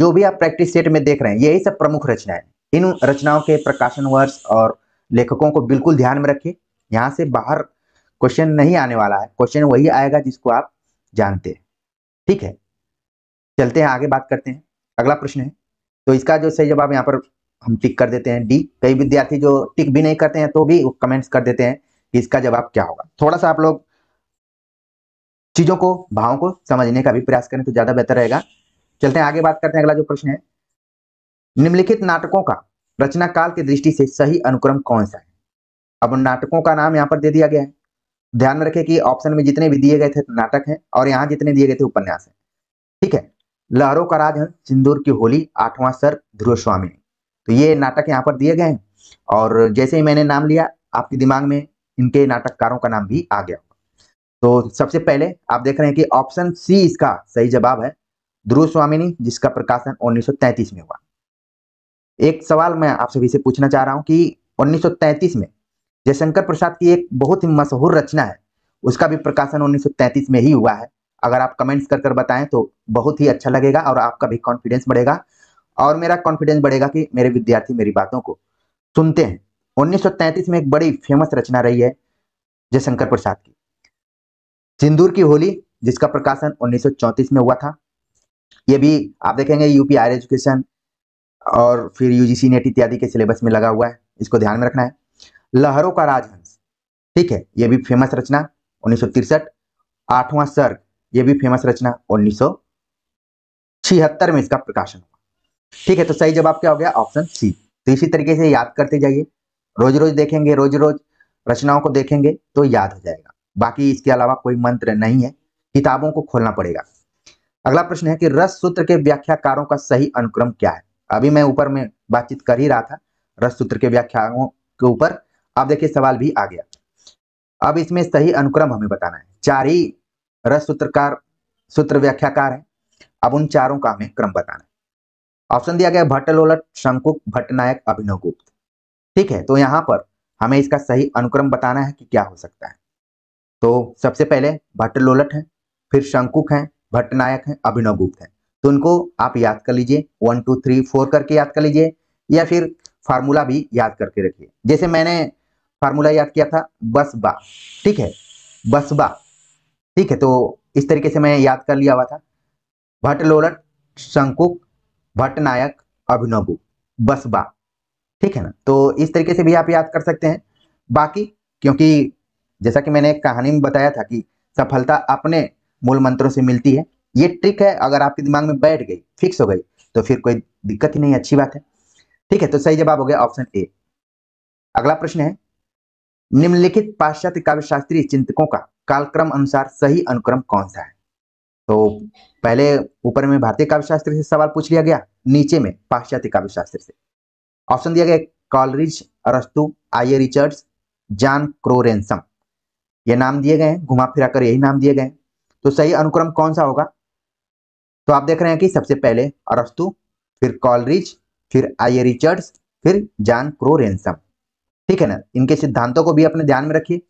जो भी आप प्रैक्टिस सेट में देख रहे हैं यही सब प्रमुख रचनाएं इन रचनाओं के प्रकाशन वर्ष और लेखकों को बिल्कुल ध्यान में रखिए यहाँ से बाहर क्वेश्चन नहीं आने वाला है क्वेश्चन वही आएगा जिसको आप जानते हैं ठीक है चलते हैं आगे बात करते हैं अगला प्रश्न है तो इसका जो सही जवाब यहाँ पर हम टिक कर देते हैं डी कई विद्यार्थी जो टिक भी नहीं करते हैं तो भी कमेंट्स कर देते हैं कि इसका जवाब क्या होगा थोड़ा सा आप लोग चीजों को भावों को समझने का भी प्रयास करें तो ज्यादा बेहतर रहेगा चलते हैं आगे बात करते हैं अगला जो प्रश्न है निम्नलिखित नाटकों का रचना काल की दृष्टि से सही अनुक्रम कौन सा है अब नाटकों का नाम यहाँ पर दे दिया गया है ध्यान में रखें कि ऑप्शन में जितने भी दिए गए थे नाटक हैं और यहाँ जितने दिए गए थे उपन्यास हैं ठीक है लहरों का राज सिंदूर की होली आठवां सर ध्रुव स्वामी तो ये नाटक यहाँ पर दिए गए हैं और जैसे ही मैंने नाम लिया आपके दिमाग में इनके नाटककारों का नाम भी आ गया तो सबसे पहले आप देख रहे हैं कि ऑप्शन सी इसका सही जवाब है ध्रुव स्वामिनी जिसका प्रकाशन 1933 में हुआ एक सवाल मैं आप सभी से पूछना चाह रहा हूं कि 1933 में जयशंकर प्रसाद की एक बहुत ही मशहूर रचना है उसका भी प्रकाशन 1933 में ही हुआ है अगर आप कमेंट्स कर कर बताएं तो बहुत ही अच्छा लगेगा और आपका भी कॉन्फिडेंस बढ़ेगा और मेरा कॉन्फिडेंस बढ़ेगा कि मेरे विद्यार्थी मेरी बातों को सुनते हैं 1933 में एक बड़ी फेमस रचना रही है जयशंकर प्रसाद की सिंदूर की होली जिसका प्रकाशन उन्नीस में हुआ था ये भी आप देखेंगे यूपी हायर एजुकेशन और फिर यूजीसी नेट e इत्यादि के सिलेबस में लगा हुआ है इसको ध्यान में रखना है लहरों का राजहंस ठीक है ये भी फेमस रचना उन्नीस सौ तिरसठ आठवां सर्ग ये भी फेमस रचना उन्नीस सौ छिहत्तर में इसका प्रकाशन हुआ ठीक है तो सही जवाब क्या हो गया ऑप्शन सी तो इसी तरीके से याद करते जाइए रोज रोज देखेंगे रोज रोज रचनाओं को देखेंगे तो याद हो जाएगा बाकी इसके अलावा कोई मंत्र नहीं है किताबों को खोलना पड़ेगा अगला प्रश्न है कि रस सूत्र के व्याख्याकारों का सही अनुक्रम क्या है अभी मैं ऊपर में बातचीत कर ही रहा था रस सूत्र के व्याख्याओं के ऊपर अब देखिए सवाल भी आ गया अब इसमें सही अनुक्रम हमें बताना है चार ही रस सूत्रकार सूत्र व्याख्याकार है अब उन चारों का हमें क्रम बताना है ऑप्शन दिया गया भट्ट लोलट शंकुक भट्टनायक गुप्त ठीक है तो यहां पर हमें इसका सही अनुक्रम बताना है कि क्या हो सकता है तो सबसे पहले भट्ट लोलट है फिर शंकुक भट्ट भट्टनायक है अभिनव गुप्त है तो उनको आप याद कर लीजिए वन टू थ्री फोर करके याद कर लीजिए या फिर फार्मूला भी याद करके रखिए जैसे मैंने फार्मूला याद किया था बसबा ठीक है बसबा ठीक है तो इस तरीके से मैं याद कर लिया हुआ था भट्ट लोलट शंकुक भट्टनायक अभिनव गुप्त बसबा ठीक है ना तो इस तरीके से भी आप याद कर सकते हैं बाकी क्योंकि जैसा कि मैंने एक कहानी में बताया था कि सफलता अपने मूल मंत्रों से मिलती है ये ट्रिक है अगर आपके दिमाग में बैठ गई फिक्स हो गई तो फिर कोई दिक्कत ही नहीं अच्छी बात है ठीक है तो सही जवाब हो गया ऑप्शन ए अगला प्रश्न है निम्नलिखित पाश्चात्य काव्य शास्त्रीय चिंतकों का कालक्रम अनुसार सही अनुक्रम कौन सा है तो पहले ऊपर में भारतीय काव्य शास्त्र से सवाल पूछ लिया गया नीचे में पाश्चात्य काव्य शास्त्र से ऑप्शन दिया गया कॉलरिज अरस्तु आये रिचर्ड्स जॉन क्रोरेंसम ये नाम दिए गए हैं घुमा फिरा कर यही नाम दिए गए हैं तो सही अनुक्रम कौन सा होगा तो आप देख रहे हैं कि सबसे पहले अरस्तु फिर कॉलरिज फिर आई रिचर्ड्स फिर जान क्रो रेंसम ठीक है ना इनके सिद्धांतों को भी अपने ध्यान में रखिए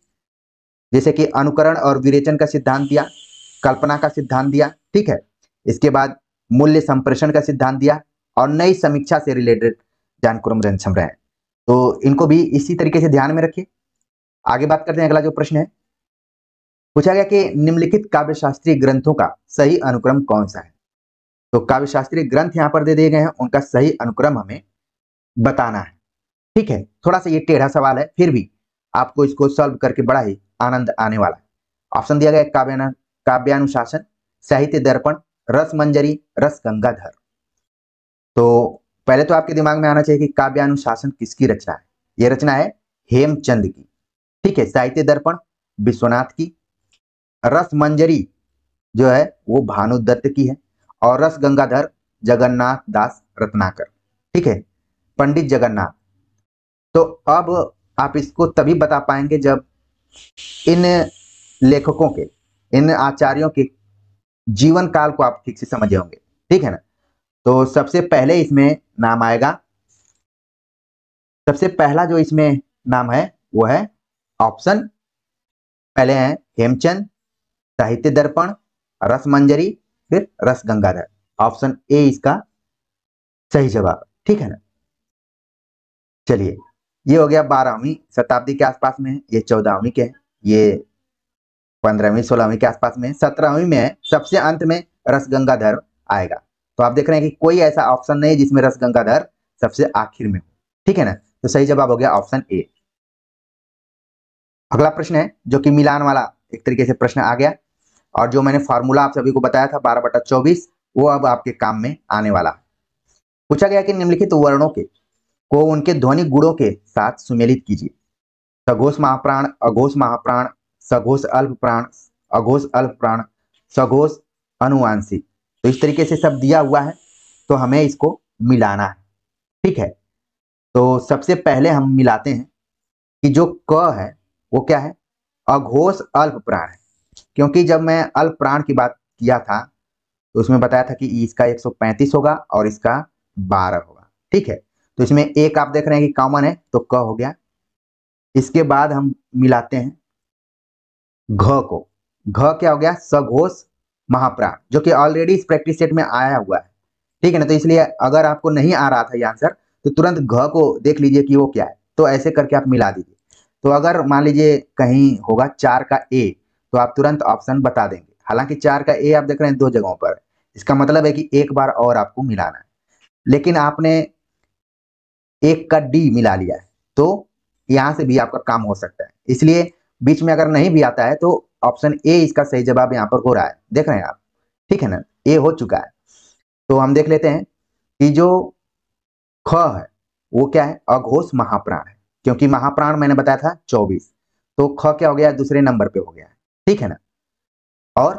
जैसे कि अनुकरण और विरेचन का सिद्धांत दिया कल्पना का सिद्धांत दिया ठीक है इसके बाद मूल्य संप्रेषण का सिद्धांत दिया और नई समीक्षा से रिलेटेड जानक्रम रेंसम रहे तो इनको भी इसी तरीके से ध्यान में रखिए आगे बात करते हैं अगला जो प्रश्न है पूछा गया कि निम्नलिखित काव्य शास्त्रीय ग्रंथों का सही अनुक्रम कौन सा है तो काव्य शास्त्रीय ग्रंथ यहाँ पर दे दिए गए हैं उनका सही अनुक्रम हमें बताना है ठीक है थोड़ा सा ये टेढ़ा सवाल है फिर भी आपको इसको सॉल्व करके बड़ा ही आनंद आने वाला है ऑप्शन दिया गया काव्य काव्यानुशासन साहित्य दर्पण रस मंजरी रस गंगाधर तो पहले तो आपके दिमाग में आना चाहिए कि काव्यानुशासन किसकी रचना है यह रचना है हेमचंद की ठीक है साहित्य दर्पण विश्वनाथ की रस मंजरी जो है वो भानुदत्त की है और रस गंगाधर जगन्नाथ दास रत्नाकर ठीक है पंडित जगन्नाथ तो अब आप इसको तभी बता पाएंगे जब इन लेखकों के इन आचार्यों के जीवन काल को आप ठीक से समझे होंगे ठीक है ना तो सबसे पहले इसमें नाम आएगा सबसे पहला जो इसमें नाम है वो है ऑप्शन पहले हैं हेमचंद साहित्य दर्पण रस मंजरी फिर रस गंगाधर ऑप्शन ए इसका सही जवाब ठीक है ना चलिए ये हो गया बारहवीं शताब्दी के आसपास में ये चौदहवीं के ये पंद्रहवीं सोलहवीं के आसपास में सत्रहवीं में सबसे अंत में रस गंगाधर आएगा तो आप देख रहे हैं कि कोई ऐसा ऑप्शन नहीं जिसमें रस गंगाधर सबसे आखिर में हो ठीक है ना तो सही जवाब हो गया ऑप्शन ए अगला प्रश्न है जो कि मिलान वाला एक तरीके से प्रश्न आ गया और जो मैंने फार्मूला आप सभी को बताया था बारह बटा चौबीस वो अब आपके काम में आने वाला पूछा गया कि निम्नलिखित वर्णों के को उनके ध्वनि गुणों के साथ सुमेलित कीजिए सघोष महाप्राण अघोष महाप्राण सघोष अल्प प्राण अघोष अल्प प्राण सघोष अनुवांशिक तो इस तरीके से सब दिया हुआ है तो हमें इसको मिलाना है ठीक है तो सबसे पहले हम मिलाते हैं कि जो क है वो क्या है अघोष अल्प प्राण है क्योंकि जब मैं अल्प प्राण की बात किया था तो उसमें बताया था कि इसका 135 होगा और इसका 12 होगा ठीक है तो इसमें एक आप देख रहे हैं कि कॉमन है तो क हो गया इसके बाद हम मिलाते हैं घ को घ क्या हो गया सघोष महाप्राण जो कि ऑलरेडी इस प्रैक्टिस सेट में आया हुआ है ठीक है ना तो इसलिए अगर आपको नहीं आ रहा था ये आंसर तो तुरंत घ को देख लीजिए कि वो क्या है तो ऐसे करके आप मिला दीजिए तो अगर मान लीजिए कहीं होगा चार का ए तो आप तुरंत ऑप्शन बता देंगे हालांकि चार का ए आप देख रहे हैं दो जगहों पर इसका मतलब है कि एक बार और आपको मिलाना है लेकिन आपने एक का डी मिला लिया है तो यहां से भी आपका काम हो सकता है इसलिए बीच में अगर नहीं भी आता है तो ऑप्शन ए इसका सही जवाब यहाँ पर हो रहा है देख रहे हैं आप ठीक है ना ए हो चुका है तो हम देख लेते हैं कि जो ख है वो क्या है अघोष महाप्राण है क्योंकि महाप्राण मैंने बताया था चौबीस तो ख क्या हो गया दूसरे नंबर पे हो गया ठीक है ना और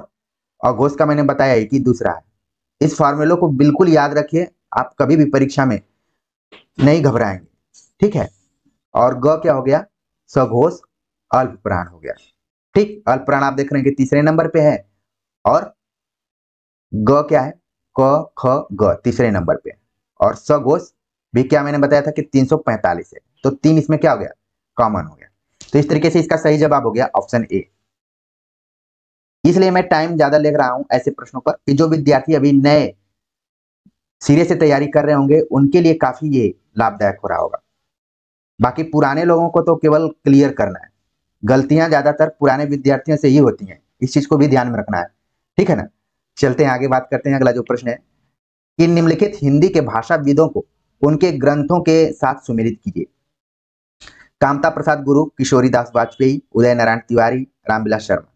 अघोष का मैंने बताया है कि दूसरा है इस फॉर्मूलों को बिल्कुल याद रखिए आप कभी भी परीक्षा में नहीं घबराएंगे ठीक है और ग क्या हो गया सघोष अल्प प्राण हो गया ठीक अल्प प्राण आप देख रहे हैं कि तीसरे नंबर पे है और ग क्या है क ख ग तीसरे नंबर पे और सघोष भी क्या मैंने बताया था कि पैंतालीस है तो तीन इसमें क्या हो गया कॉमन हो गया तो इस तरीके से इसका सही जवाब हो गया ऑप्शन ए इसलिए मैं टाइम ज्यादा ले रहा हूं ऐसे प्रश्नों पर कि जो विद्यार्थी अभी नए सिरे से तैयारी कर रहे होंगे उनके लिए काफी ये लाभदायक हो रहा होगा बाकी पुराने लोगों को तो केवल क्लियर करना है गलतियां ज्यादातर पुराने विद्यार्थियों से ही होती हैं इस चीज को भी ध्यान में रखना है ठीक है ना चलते हैं आगे बात करते हैं अगला जो प्रश्न है कि निम्नलिखित हिंदी के भाषाविदों को उनके ग्रंथों के साथ सुमिलित कीजिए कामता प्रसाद गुरु किशोरी दास वाजपेयी उदय नारायण तिवारी रामविलास शर्मा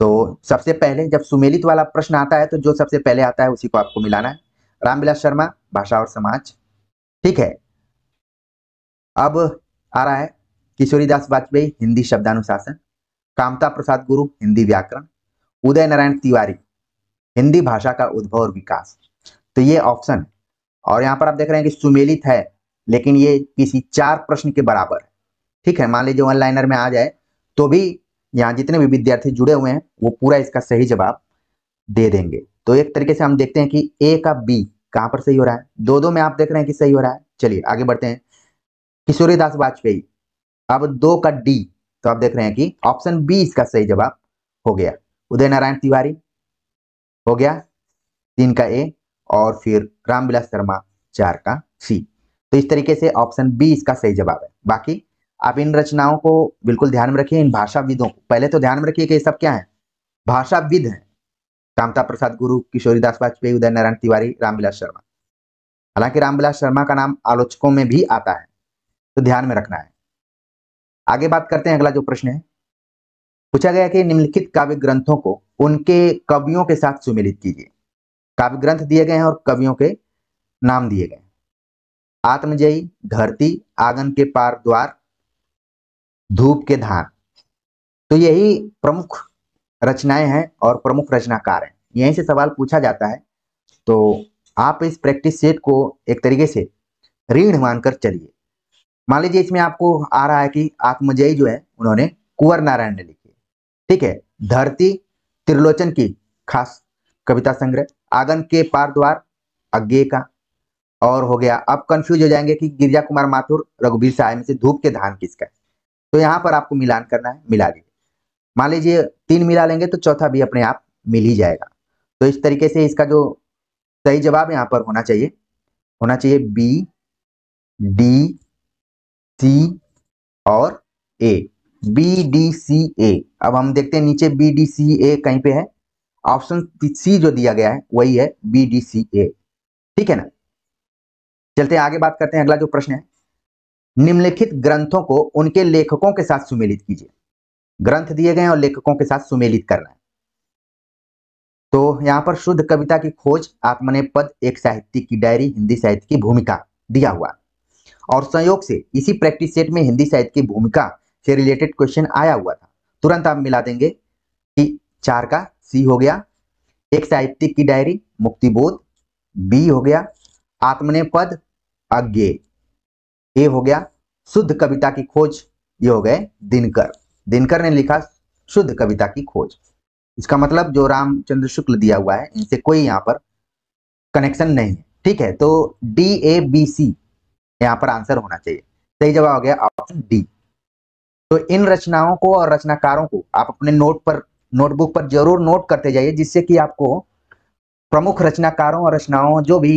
तो सबसे पहले जब सुमेलित वाला प्रश्न आता है तो जो सबसे पहले आता है उसी को आपको मिलाना है रामविलास शर्मा भाषा और समाज ठीक है अब आ रहा है किशोरी दास वाजपेयी हिंदी शब्दानुशासन कामता प्रसाद गुरु हिंदी व्याकरण उदय नारायण तिवारी हिंदी भाषा का उद्भव और विकास तो ये ऑप्शन और यहाँ पर आप देख रहे हैं कि सुमेलित है लेकिन ये किसी चार प्रश्न के बराबर है ठीक है मान लीजिए ऑनलाइनर में आ जाए तो भी यहाँ जितने भी विद्यार्थी जुड़े हुए हैं वो पूरा इसका सही जवाब दे देंगे तो एक तरीके से हम देखते हैं कि ए का बी कहां पर सही हो रहा है दो दो में आप देख रहे हैं कि सही हो रहा है चलिए आगे बढ़ते हैं किशोरी दास वाजपेयी अब दो का डी तो आप देख रहे हैं कि ऑप्शन बी इसका सही जवाब हो गया उदय नारायण तिवारी हो गया तीन का ए और फिर रामविलास शर्मा चार का सी तो इस तरीके से ऑप्शन बी इसका सही जवाब है बाकी आप इन रचनाओं को बिल्कुल ध्यान में रखिए इन भाषाविदों को पहले तो ध्यान में रखिए कि ये सब क्या है भाषाविद हैं कामता प्रसाद गुरु किशोरीदास वाजपेयी उदय नारायण तिवारी रामविलास शर्मा हालांकि रामविलास शर्मा का नाम आलोचकों में भी आता है तो ध्यान में रखना है आगे बात करते हैं अगला जो प्रश्न है पूछा गया कि निम्नलिखित काव्य ग्रंथों को उनके कवियों के साथ सुमिलित कीजिए काव्य ग्रंथ दिए गए हैं और कवियों के नाम दिए गए हैं आत्मजयी धरती आंगन के पार द्वार धूप के धार तो यही प्रमुख रचनाएं हैं और प्रमुख रचनाकार हैं यहीं से सवाल पूछा जाता है तो आप इस प्रैक्टिस सेट को एक तरीके से ऋण मानकर चलिए मान लीजिए इसमें आपको आ रहा है कि आत्मजयी जो है उन्होंने कुंवर नारायण ने लिखी ठीक है धरती त्रिलोचन की खास कविता संग्रह आगन के पार द्वार अज्ञे का और हो गया अब कंफ्यूज हो जाएंगे कि गिरिजा कुमार माथुर रघुवीर साहब में से धूप के धान किसका है तो यहाँ पर आपको मिलान करना है मिला लीजिए मान लीजिए तीन मिला लेंगे तो चौथा भी अपने आप मिल ही जाएगा तो इस तरीके से इसका जो सही जवाब यहाँ पर होना चाहिए होना चाहिए बी डी सी और ए बी डी सी ए अब हम देखते हैं नीचे बी डी सी ए कहीं पे है ऑप्शन सी जो दिया गया है वही है बी डी सी ए ठीक है ना चलते आगे बात करते हैं अगला जो प्रश्न है निम्नलिखित ग्रंथों को उनके लेखकों के साथ सुमेलित कीजिए ग्रंथ दिए गए और लेखकों के साथ सुमेलित करना है तो यहां पर शुद्ध कविता की खोज आत्मने पद एक साहित्य की डायरी हिंदी साहित्य की भूमिका दिया हुआ और संयोग से इसी प्रैक्टिस सेट में हिंदी साहित्य की भूमिका से रिलेटेड क्वेश्चन आया हुआ था तुरंत आप मिला देंगे कि चार का सी हो गया एक साहित्यिक की डायरी मुक्तिबोध बी हो गया आत्मनेपद अज्ञे ये हो गया शुद्ध कविता की खोज ये हो गए दिनकर दिनकर ने लिखा शुद्ध कविता की खोज इसका मतलब जो रामचंद्र शुक्ल दिया हुआ है इनसे कोई यहाँ पर कनेक्शन नहीं है ठीक है तो डी ए बी सी यहाँ पर आंसर होना चाहिए सही जवाब हो गया ऑप्शन डी तो इन रचनाओं को और रचनाकारों को आप अपने नोट पर नोटबुक पर जरूर नोट करते जाइए जिससे कि आपको प्रमुख रचनाकारों और रचनाओं जो भी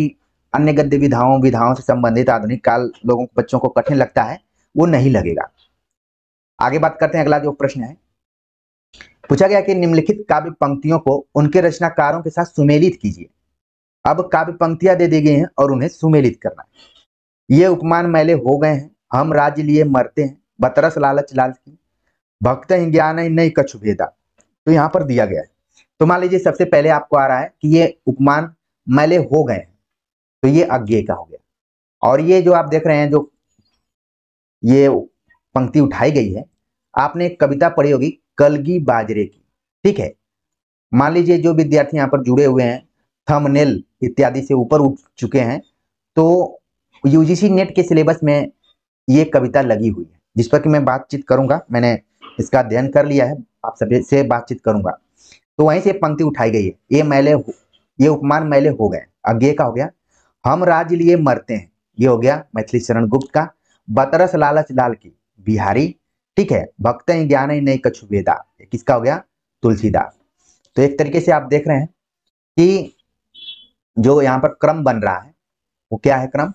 अन्य गद्य विधाओं विधाओं से संबंधित आधुनिक काल लोगों बच्चों को कठिन लगता है वो नहीं लगेगा आगे बात करते हैं अगला जो प्रश्न है पूछा गया कि निम्नलिखित काव्य पंक्तियों को उनके रचनाकारों के साथ सुमेलित कीजिए अब काव्य पंक्तियां दे दी गई हैं और उन्हें सुमेलित करना है ये उपमान मैले हो गए हैं हम राज्य लिए मरते हैं बतरस लालच लाल की भक्त ही ज्ञान ही नहीं कछु भेदा तो यहाँ पर दिया गया है तो मान लीजिए सबसे पहले आपको आ रहा है कि ये उपमान मैले हो गए हैं तो ये अज्ञे का हो गया और ये जो आप देख रहे हैं जो ये पंक्ति उठाई गई है आपने एक कविता पढ़ी होगी कलगी बाजरे की ठीक है मान लीजिए जो विद्यार्थी यहाँ पर जुड़े हुए हैं थमनेल इत्यादि से ऊपर उठ चुके हैं तो यूजीसी नेट के सिलेबस में ये कविता लगी हुई है जिस पर कि मैं बातचीत करूंगा मैंने इसका अध्ययन कर लिया है आप सभी से बातचीत करूंगा तो वहीं से पंक्ति उठाई गई है ये मैले ये उपमान मैले हो गए अज्ञे का हो गया हम राज लिए मरते हैं ये हो गया मैथिली शरण गुप्त का बतरस लालच लाल की बिहारी ठीक है भक्त ही ज्ञान ही नहीं कछु वेदा किसका हो गया तुलसीदास तो एक तरीके से आप देख रहे हैं कि जो यहाँ पर क्रम बन रहा है वो क्या है क्रम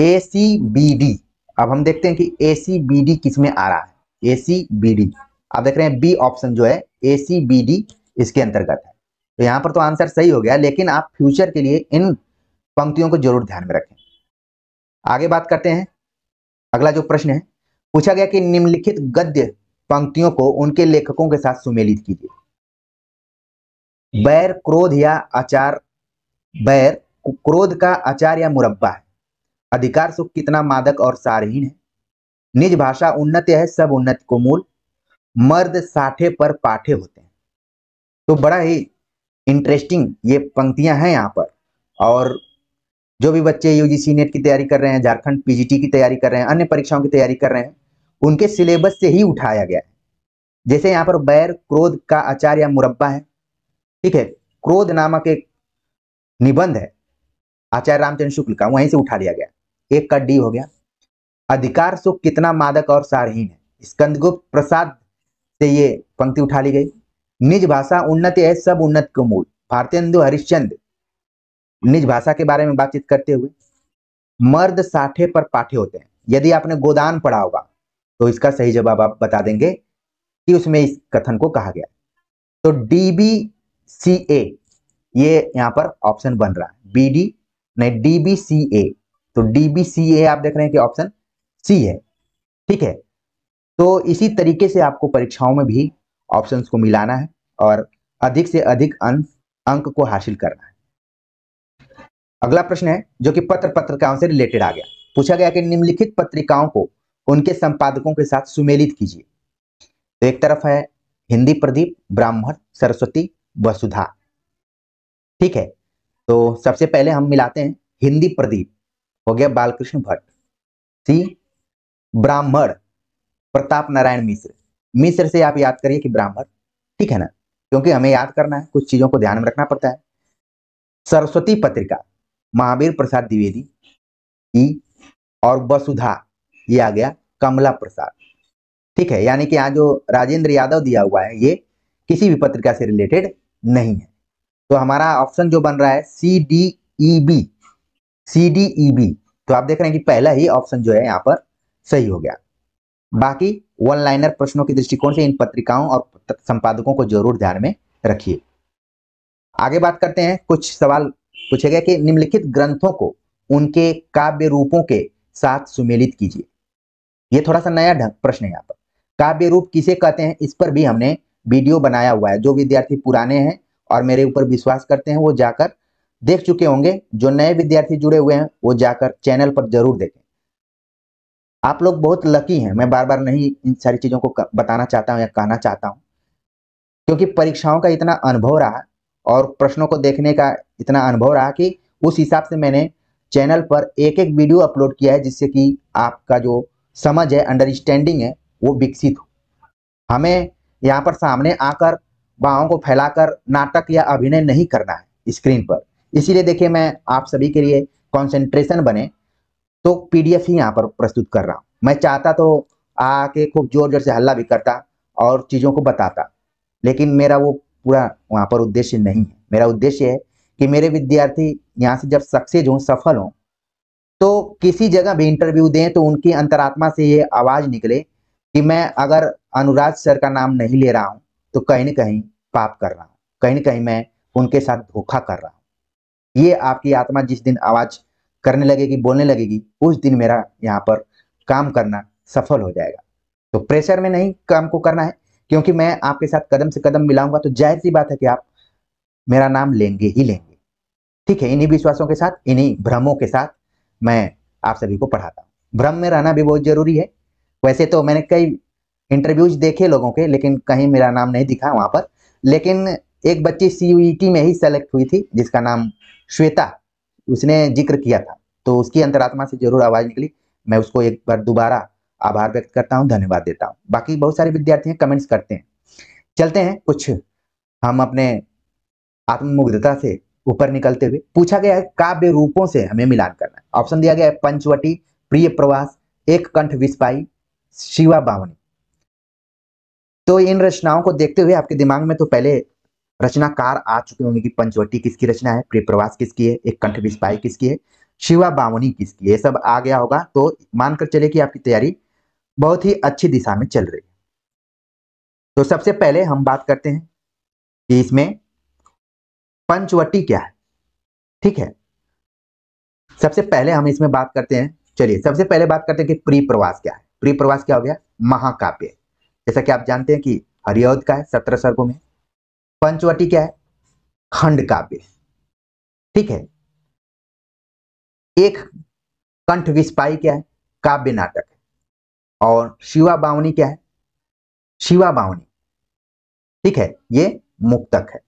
ए सी बी डी अब हम देखते हैं कि ए सी बी डी किस में आ रहा है ए सी बी डी आप देख रहे हैं बी ऑप्शन जो है ए सी बी डी इसके अंतर्गत है तो यहाँ पर तो आंसर सही हो गया लेकिन आप फ्यूचर के लिए इन पंक्तियों को जरूर ध्यान में रखें आगे बात करते हैं अगला जो प्रश्न है पूछा गया कि निम्नलिखित गद्य पंक्तियों को उनके लेखकों के साथ सुमेलित कीजिए बैर क्रोध या आचार बैर क्रोध का आचार या मुरब्बा है अधिकार सुख कितना मादक और सारहीन है निज भाषा उन्नति है सब उन्नति को मूल मर्द साठे पर पाठे होते हैं तो बड़ा ही इंटरेस्टिंग ये पंक्तियां हैं यहाँ पर और जो भी बच्चे यूजीसी नेट की तैयारी कर रहे हैं झारखंड पीजीटी की तैयारी कर रहे हैं अन्य परीक्षाओं की तैयारी कर रहे हैं उनके सिलेबस से ही उठाया गया है जैसे यहाँ पर बैर क्रोध का आचार या मुरब्बा है ठीक है क्रोध नामक एक निबंध है आचार्य रामचंद्र शुक्ल का वहीं से उठा लिया गया एक का डी हो गया अधिकार सुख कितना मादक और सारहीन है स्कंदगुप्त प्रसाद से ये पंक्ति उठा ली गई निज भाषा उन्नत है सब उन्नत को मूल भारतेंदु हरिश्चंद्र निज भाषा के बारे में बातचीत करते हुए मर्द साठे पर पाठे होते हैं यदि आपने गोदान पढ़ा होगा तो इसका सही जवाब आप बता देंगे कि उसमें इस कथन को कहा गया तो डी बी सी ए ये यहाँ पर ऑप्शन बन रहा है बी डी नहीं डी बी सी ए तो डी बी सी ए आप देख रहे हैं कि ऑप्शन सी है ठीक है तो इसी तरीके से आपको परीक्षाओं में भी ऑप्शंस को मिलाना है और अधिक से अधिक अंक अंक को हासिल करना है अगला प्रश्न है जो कि पत्र पत्रिकाओं से रिलेटेड आ गया पूछा गया कि निम्नलिखित पत्रिकाओं को उनके संपादकों के साथ सुमेलित कीजिए तो एक तरफ है हिंदी प्रदीप ब्राह्मण सरस्वती वसुधा ठीक है तो सबसे पहले हम मिलाते हैं हिंदी प्रदीप हो गया बालकृष्ण भट्ट सी ब्राह्मण प्रताप नारायण मिश्र मिश्र से आप याद करिए कि ब्राह्मण ठीक है ना क्योंकि हमें याद करना है कुछ चीजों को ध्यान में रखना पड़ता है सरस्वती पत्रिका महावीर प्रसाद द्विवेदी ई और वसुधा ये आ गया कमला प्रसाद ठीक है यानी कि यहाँ जो राजेंद्र यादव दिया हुआ है ये किसी भी पत्रिका से रिलेटेड नहीं है तो हमारा ऑप्शन जो बन रहा है C D E B C D E B तो आप देख रहे हैं कि पहला ही ऑप्शन जो है यहाँ पर सही हो गया बाकी वन लाइनर प्रश्नों के दृष्टिकोण से इन पत्रिकाओं और संपादकों को जरूर ध्यान में रखिए आगे बात करते हैं कुछ सवाल पूछा गया कि निम्नलिखित ग्रंथों को उनके काव्य रूपों के साथ सुमेलित कीजिए ये थोड़ा सा नया ढंग प्रश्न है यहाँ पर काव्य रूप किसे कहते हैं इस पर भी हमने वीडियो बनाया हुआ है जो विद्यार्थी पुराने हैं और मेरे ऊपर विश्वास करते हैं वो जाकर देख चुके होंगे जो नए विद्यार्थी जुड़े हुए हैं वो जाकर चैनल पर जरूर देखें आप लोग बहुत लकी हैं मैं बार बार नहीं इन सारी चीज़ों को बताना चाहता हूँ या कहना चाहता हूँ क्योंकि परीक्षाओं का इतना अनुभव रहा और प्रश्नों को देखने का इतना अनुभव रहा कि उस हिसाब से मैंने चैनल पर एक एक वीडियो अपलोड किया है जिससे कि आपका जो समझ है अंडरस्टैंडिंग है वो विकसित हो हमें यहाँ पर सामने आकर बाहों को फैलाकर नाटक या अभिनय नहीं करना है स्क्रीन पर इसीलिए देखिए मैं आप सभी के लिए कॉन्सेंट्रेशन बने तो पीडीएफ ही यहाँ पर प्रस्तुत कर रहा हूँ मैं चाहता तो आके खूब जोर जोर से हल्ला भी करता और चीज़ों को बताता लेकिन मेरा वो पूरा वहाँ पर उद्देश्य नहीं है मेरा उद्देश्य है कि मेरे विद्यार्थी यहाँ से जब सक्सेस हों सफल हों तो किसी जगह भी इंटरव्यू दें तो उनकी अंतरात्मा से ये आवाज़ निकले कि मैं अगर अनुराग सर का नाम नहीं ले रहा हूं तो कहीं ना कहीं पाप कर रहा हूं कहीं ना कहीं मैं उनके साथ धोखा कर रहा हूं ये आपकी आत्मा जिस दिन आवाज़ करने लगेगी बोलने लगेगी उस दिन मेरा यहाँ पर काम करना सफल हो जाएगा तो प्रेशर में नहीं काम को करना है क्योंकि मैं आपके साथ कदम से कदम मिलाऊंगा तो जाहिर सी बात है कि आप मेरा नाम लेंगे ही लेंगे ठीक है इन्हीं विश्वासों के साथ इन्हीं भ्रमों के साथ मैं आप सभी को पढ़ाता हूँ भ्रम में रहना भी बहुत जरूरी है वैसे तो मैंने कई इंटरव्यूज देखे लोगों के लेकिन कहीं मेरा नाम नहीं दिखा वहां पर लेकिन एक बच्ची सी e में ही सेलेक्ट हुई थी जिसका नाम श्वेता उसने जिक्र किया था तो उसकी अंतरात्मा से जरूर आवाज़ निकली मैं उसको एक बार दोबारा आभार व्यक्त करता हूँ धन्यवाद देता हूँ बाकी बहुत सारे विद्यार्थी हैं कमेंट्स करते हैं चलते हैं कुछ हम अपने आत्ममुग्धता से ऊपर निकलते हुए पूछा गया है काव्य रूपों से हमें मिलान करना है ऑप्शन दिया गया है पंचवटी प्रिय प्रवास एक कंठ विस्पाई शिवा बावनी तो इन रचनाओं को देखते हुए आपके दिमाग में तो पहले रचनाकार आ चुके होंगे कि पंचवटी किसकी रचना है प्रिय प्रवास किसकी है एक कंठ विस्पाई किसकी है शिवा बावनी किसकी ये सब आ गया होगा तो मानकर चले कि आपकी तैयारी बहुत ही अच्छी दिशा में चल रही है तो सबसे पहले हम बात करते हैं कि इसमें पंचवटी क्या है ठीक है सबसे पहले हम इसमें बात करते हैं चलिए सबसे पहले बात करते हैं कि प्री प्रवास क्या है प्री प्रवास क्या हो गया महाकाव्य जैसा कि आप जानते हैं कि हरियौद का है सत्रह सर्गो में पंचवटी क्या है खंड काव्य ठीक है एक कंठ विस्पाई क्या है काव्य नाटक और शिवा बावनी क्या है शिवा बावनी ठीक है ये मुक्तक है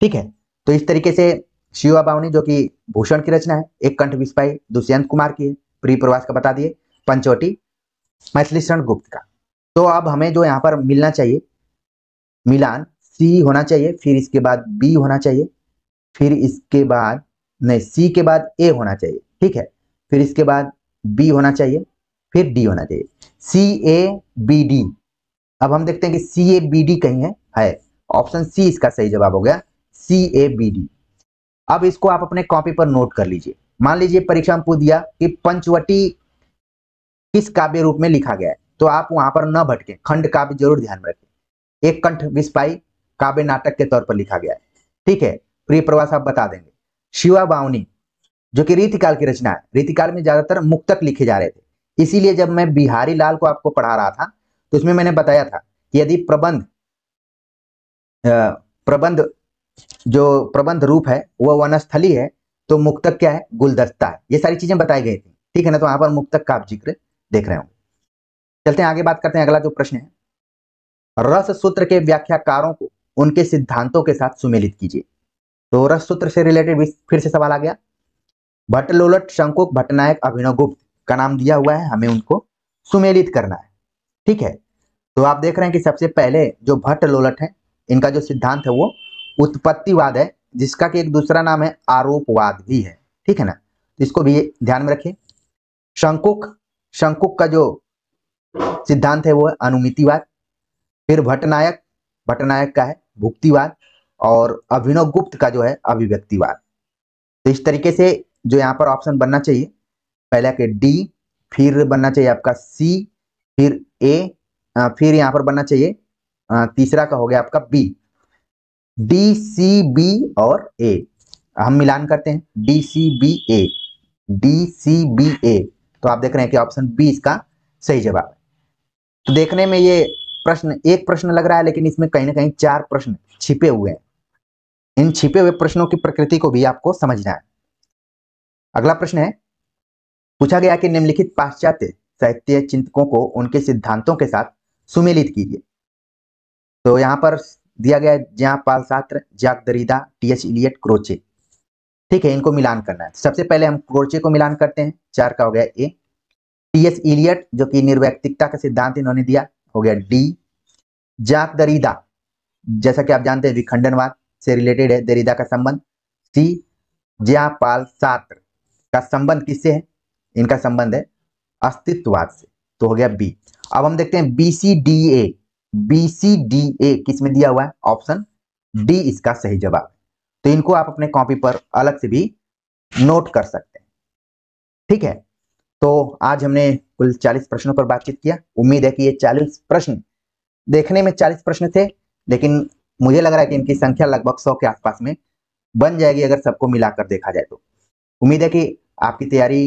ठीक है तो इस तरीके से शिवा बावनी जो कि भूषण की रचना है एक कंठ विस्पाई दुष्यंत कुमार की है प्री प्रवास का बता दिए पंचवटी मैथिली शरण गुप्त का तो अब हमें जो यहाँ पर मिलना चाहिए मिलान सी होना चाहिए फिर इसके बाद बी होना चाहिए फिर इसके बाद नहीं सी के बाद ए होना चाहिए ठीक है फिर इसके बाद बी होना चाहिए फिर डी होना चाहिए सी ए बी डी अब हम देखते हैं कि सी ए बी डी कहीं है ऑप्शन सी इसका सही जवाब हो गया सी ए बी डी अब इसको आप अपने कॉपी पर नोट कर लीजिए मान लीजिए परीक्षा में पूछ दिया कि पंचवटी किस काव्य रूप में लिखा गया है तो आप वहां पर न भटके खंड काव्य जरूर ध्यान में रखें एक कंठ विस्पाई काव्य नाटक के तौर पर लिखा गया है ठीक है प्रिय प्रवास आप बता देंगे शिवा बावनी जो कि रीतिकाल की रचना है रीतिकाल में ज्यादातर मुक्तक लिखे जा रहे थे इसीलिए जब मैं बिहारी लाल को आपको पढ़ा रहा था तो उसमें मैंने बताया था कि यदि प्रबंध प्रबंध जो प्रबंध रूप है वह वनस्थली है तो मुक्तक क्या है गुलदस्ता है ये सारी चीजें बताई गई थी ठीक है ना तो यहां पर मुक्तक का आप जिक्र देख रहे होंगे चलते हैं आगे बात करते हैं अगला जो प्रश्न है रस सूत्र के व्याख्याकारों को उनके सिद्धांतों के साथ सुमेलित कीजिए तो रस सूत्र से रिलेटेड फिर से सवाल आ गया भट्ट लोलट शंकुक भट्टनायक गुप्त का नाम दिया हुआ है हमें उनको सुमेलित करना है ठीक है तो आप देख रहे हैं कि सबसे पहले जो भट्ट लोलट है इनका जो सिद्धांत है वो उत्पत्तिवाद है जिसका कि एक दूसरा नाम है आरोपवाद भी है ठीक है ना तो इसको भी ध्यान में रखिए शंकुक शंकुक का जो सिद्धांत है वो है अनुमितिवाद फिर भटनायक भटनायक का है भुक्तिवाद और अभिनव गुप्त का जो है अभिव्यक्तिवाद तो इस तरीके से जो यहाँ पर ऑप्शन बनना चाहिए पहले के डी फिर बनना चाहिए आपका सी फिर ए फिर यहाँ पर बनना चाहिए तीसरा का हो गया आपका बी डी सी बी और ए हम मिलान करते हैं D C B A D C B A तो आप देख रहे हैं कि ऑप्शन बी इसका सही जवाब है तो देखने में ये प्रश्न एक प्रश्न लग रहा है लेकिन इसमें कहीं ना कहीं चार प्रश्न छिपे हुए हैं इन छिपे हुए प्रश्नों की प्रकृति को भी आपको समझना है अगला प्रश्न है पूछा गया कि निम्नलिखित पाश्चात्य साहित्य चिंतकों को उनके सिद्धांतों के साथ सुमेलित कीजिए तो यहां पर दिया गया है Jean Paul Sartre Jacques Derrida T H Eliot Croce ठीक है इनको मिलान करना है सबसे पहले हम क्रोचे को मिलान करते हैं चार का हो गया ए टी एस इलियट जो कि निर्वैक्तिकता का सिद्धांत इन्होंने दिया हो गया डी जाक दरीदा जैसा कि आप जानते हैं विखंडनवाद से रिलेटेड है दरीदा का संबंध सी ज्या पाल सात्र का संबंध किससे है इनका संबंध है अस्तित्ववाद से तो हो गया बी अब हम देखते हैं B C D A B C D A किस में दिया हुआ है ऑप्शन डी इसका सही जवाब तो इनको आप अपने कॉपी पर अलग से भी नोट कर सकते हैं ठीक है तो आज हमने कुल 40 प्रश्नों पर बातचीत किया उम्मीद है कि ये 40 प्रश्न देखने में 40 प्रश्न थे लेकिन मुझे लग रहा है कि इनकी संख्या लगभग सौ के आसपास में बन जाएगी अगर सबको मिलाकर देखा जाए तो उम्मीद है कि आपकी तैयारी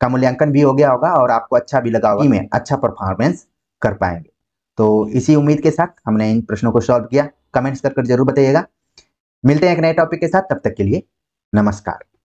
का मूल्यांकन भी हो गया होगा और आपको अच्छा भी लगा होगा में अच्छा परफॉर्मेंस कर पाएंगे तो इसी उम्मीद के साथ हमने इन प्रश्नों को सॉल्व किया कमेंट्स कर, जरूर बताइएगा मिलते हैं एक नए टॉपिक के साथ तब तक के लिए नमस्कार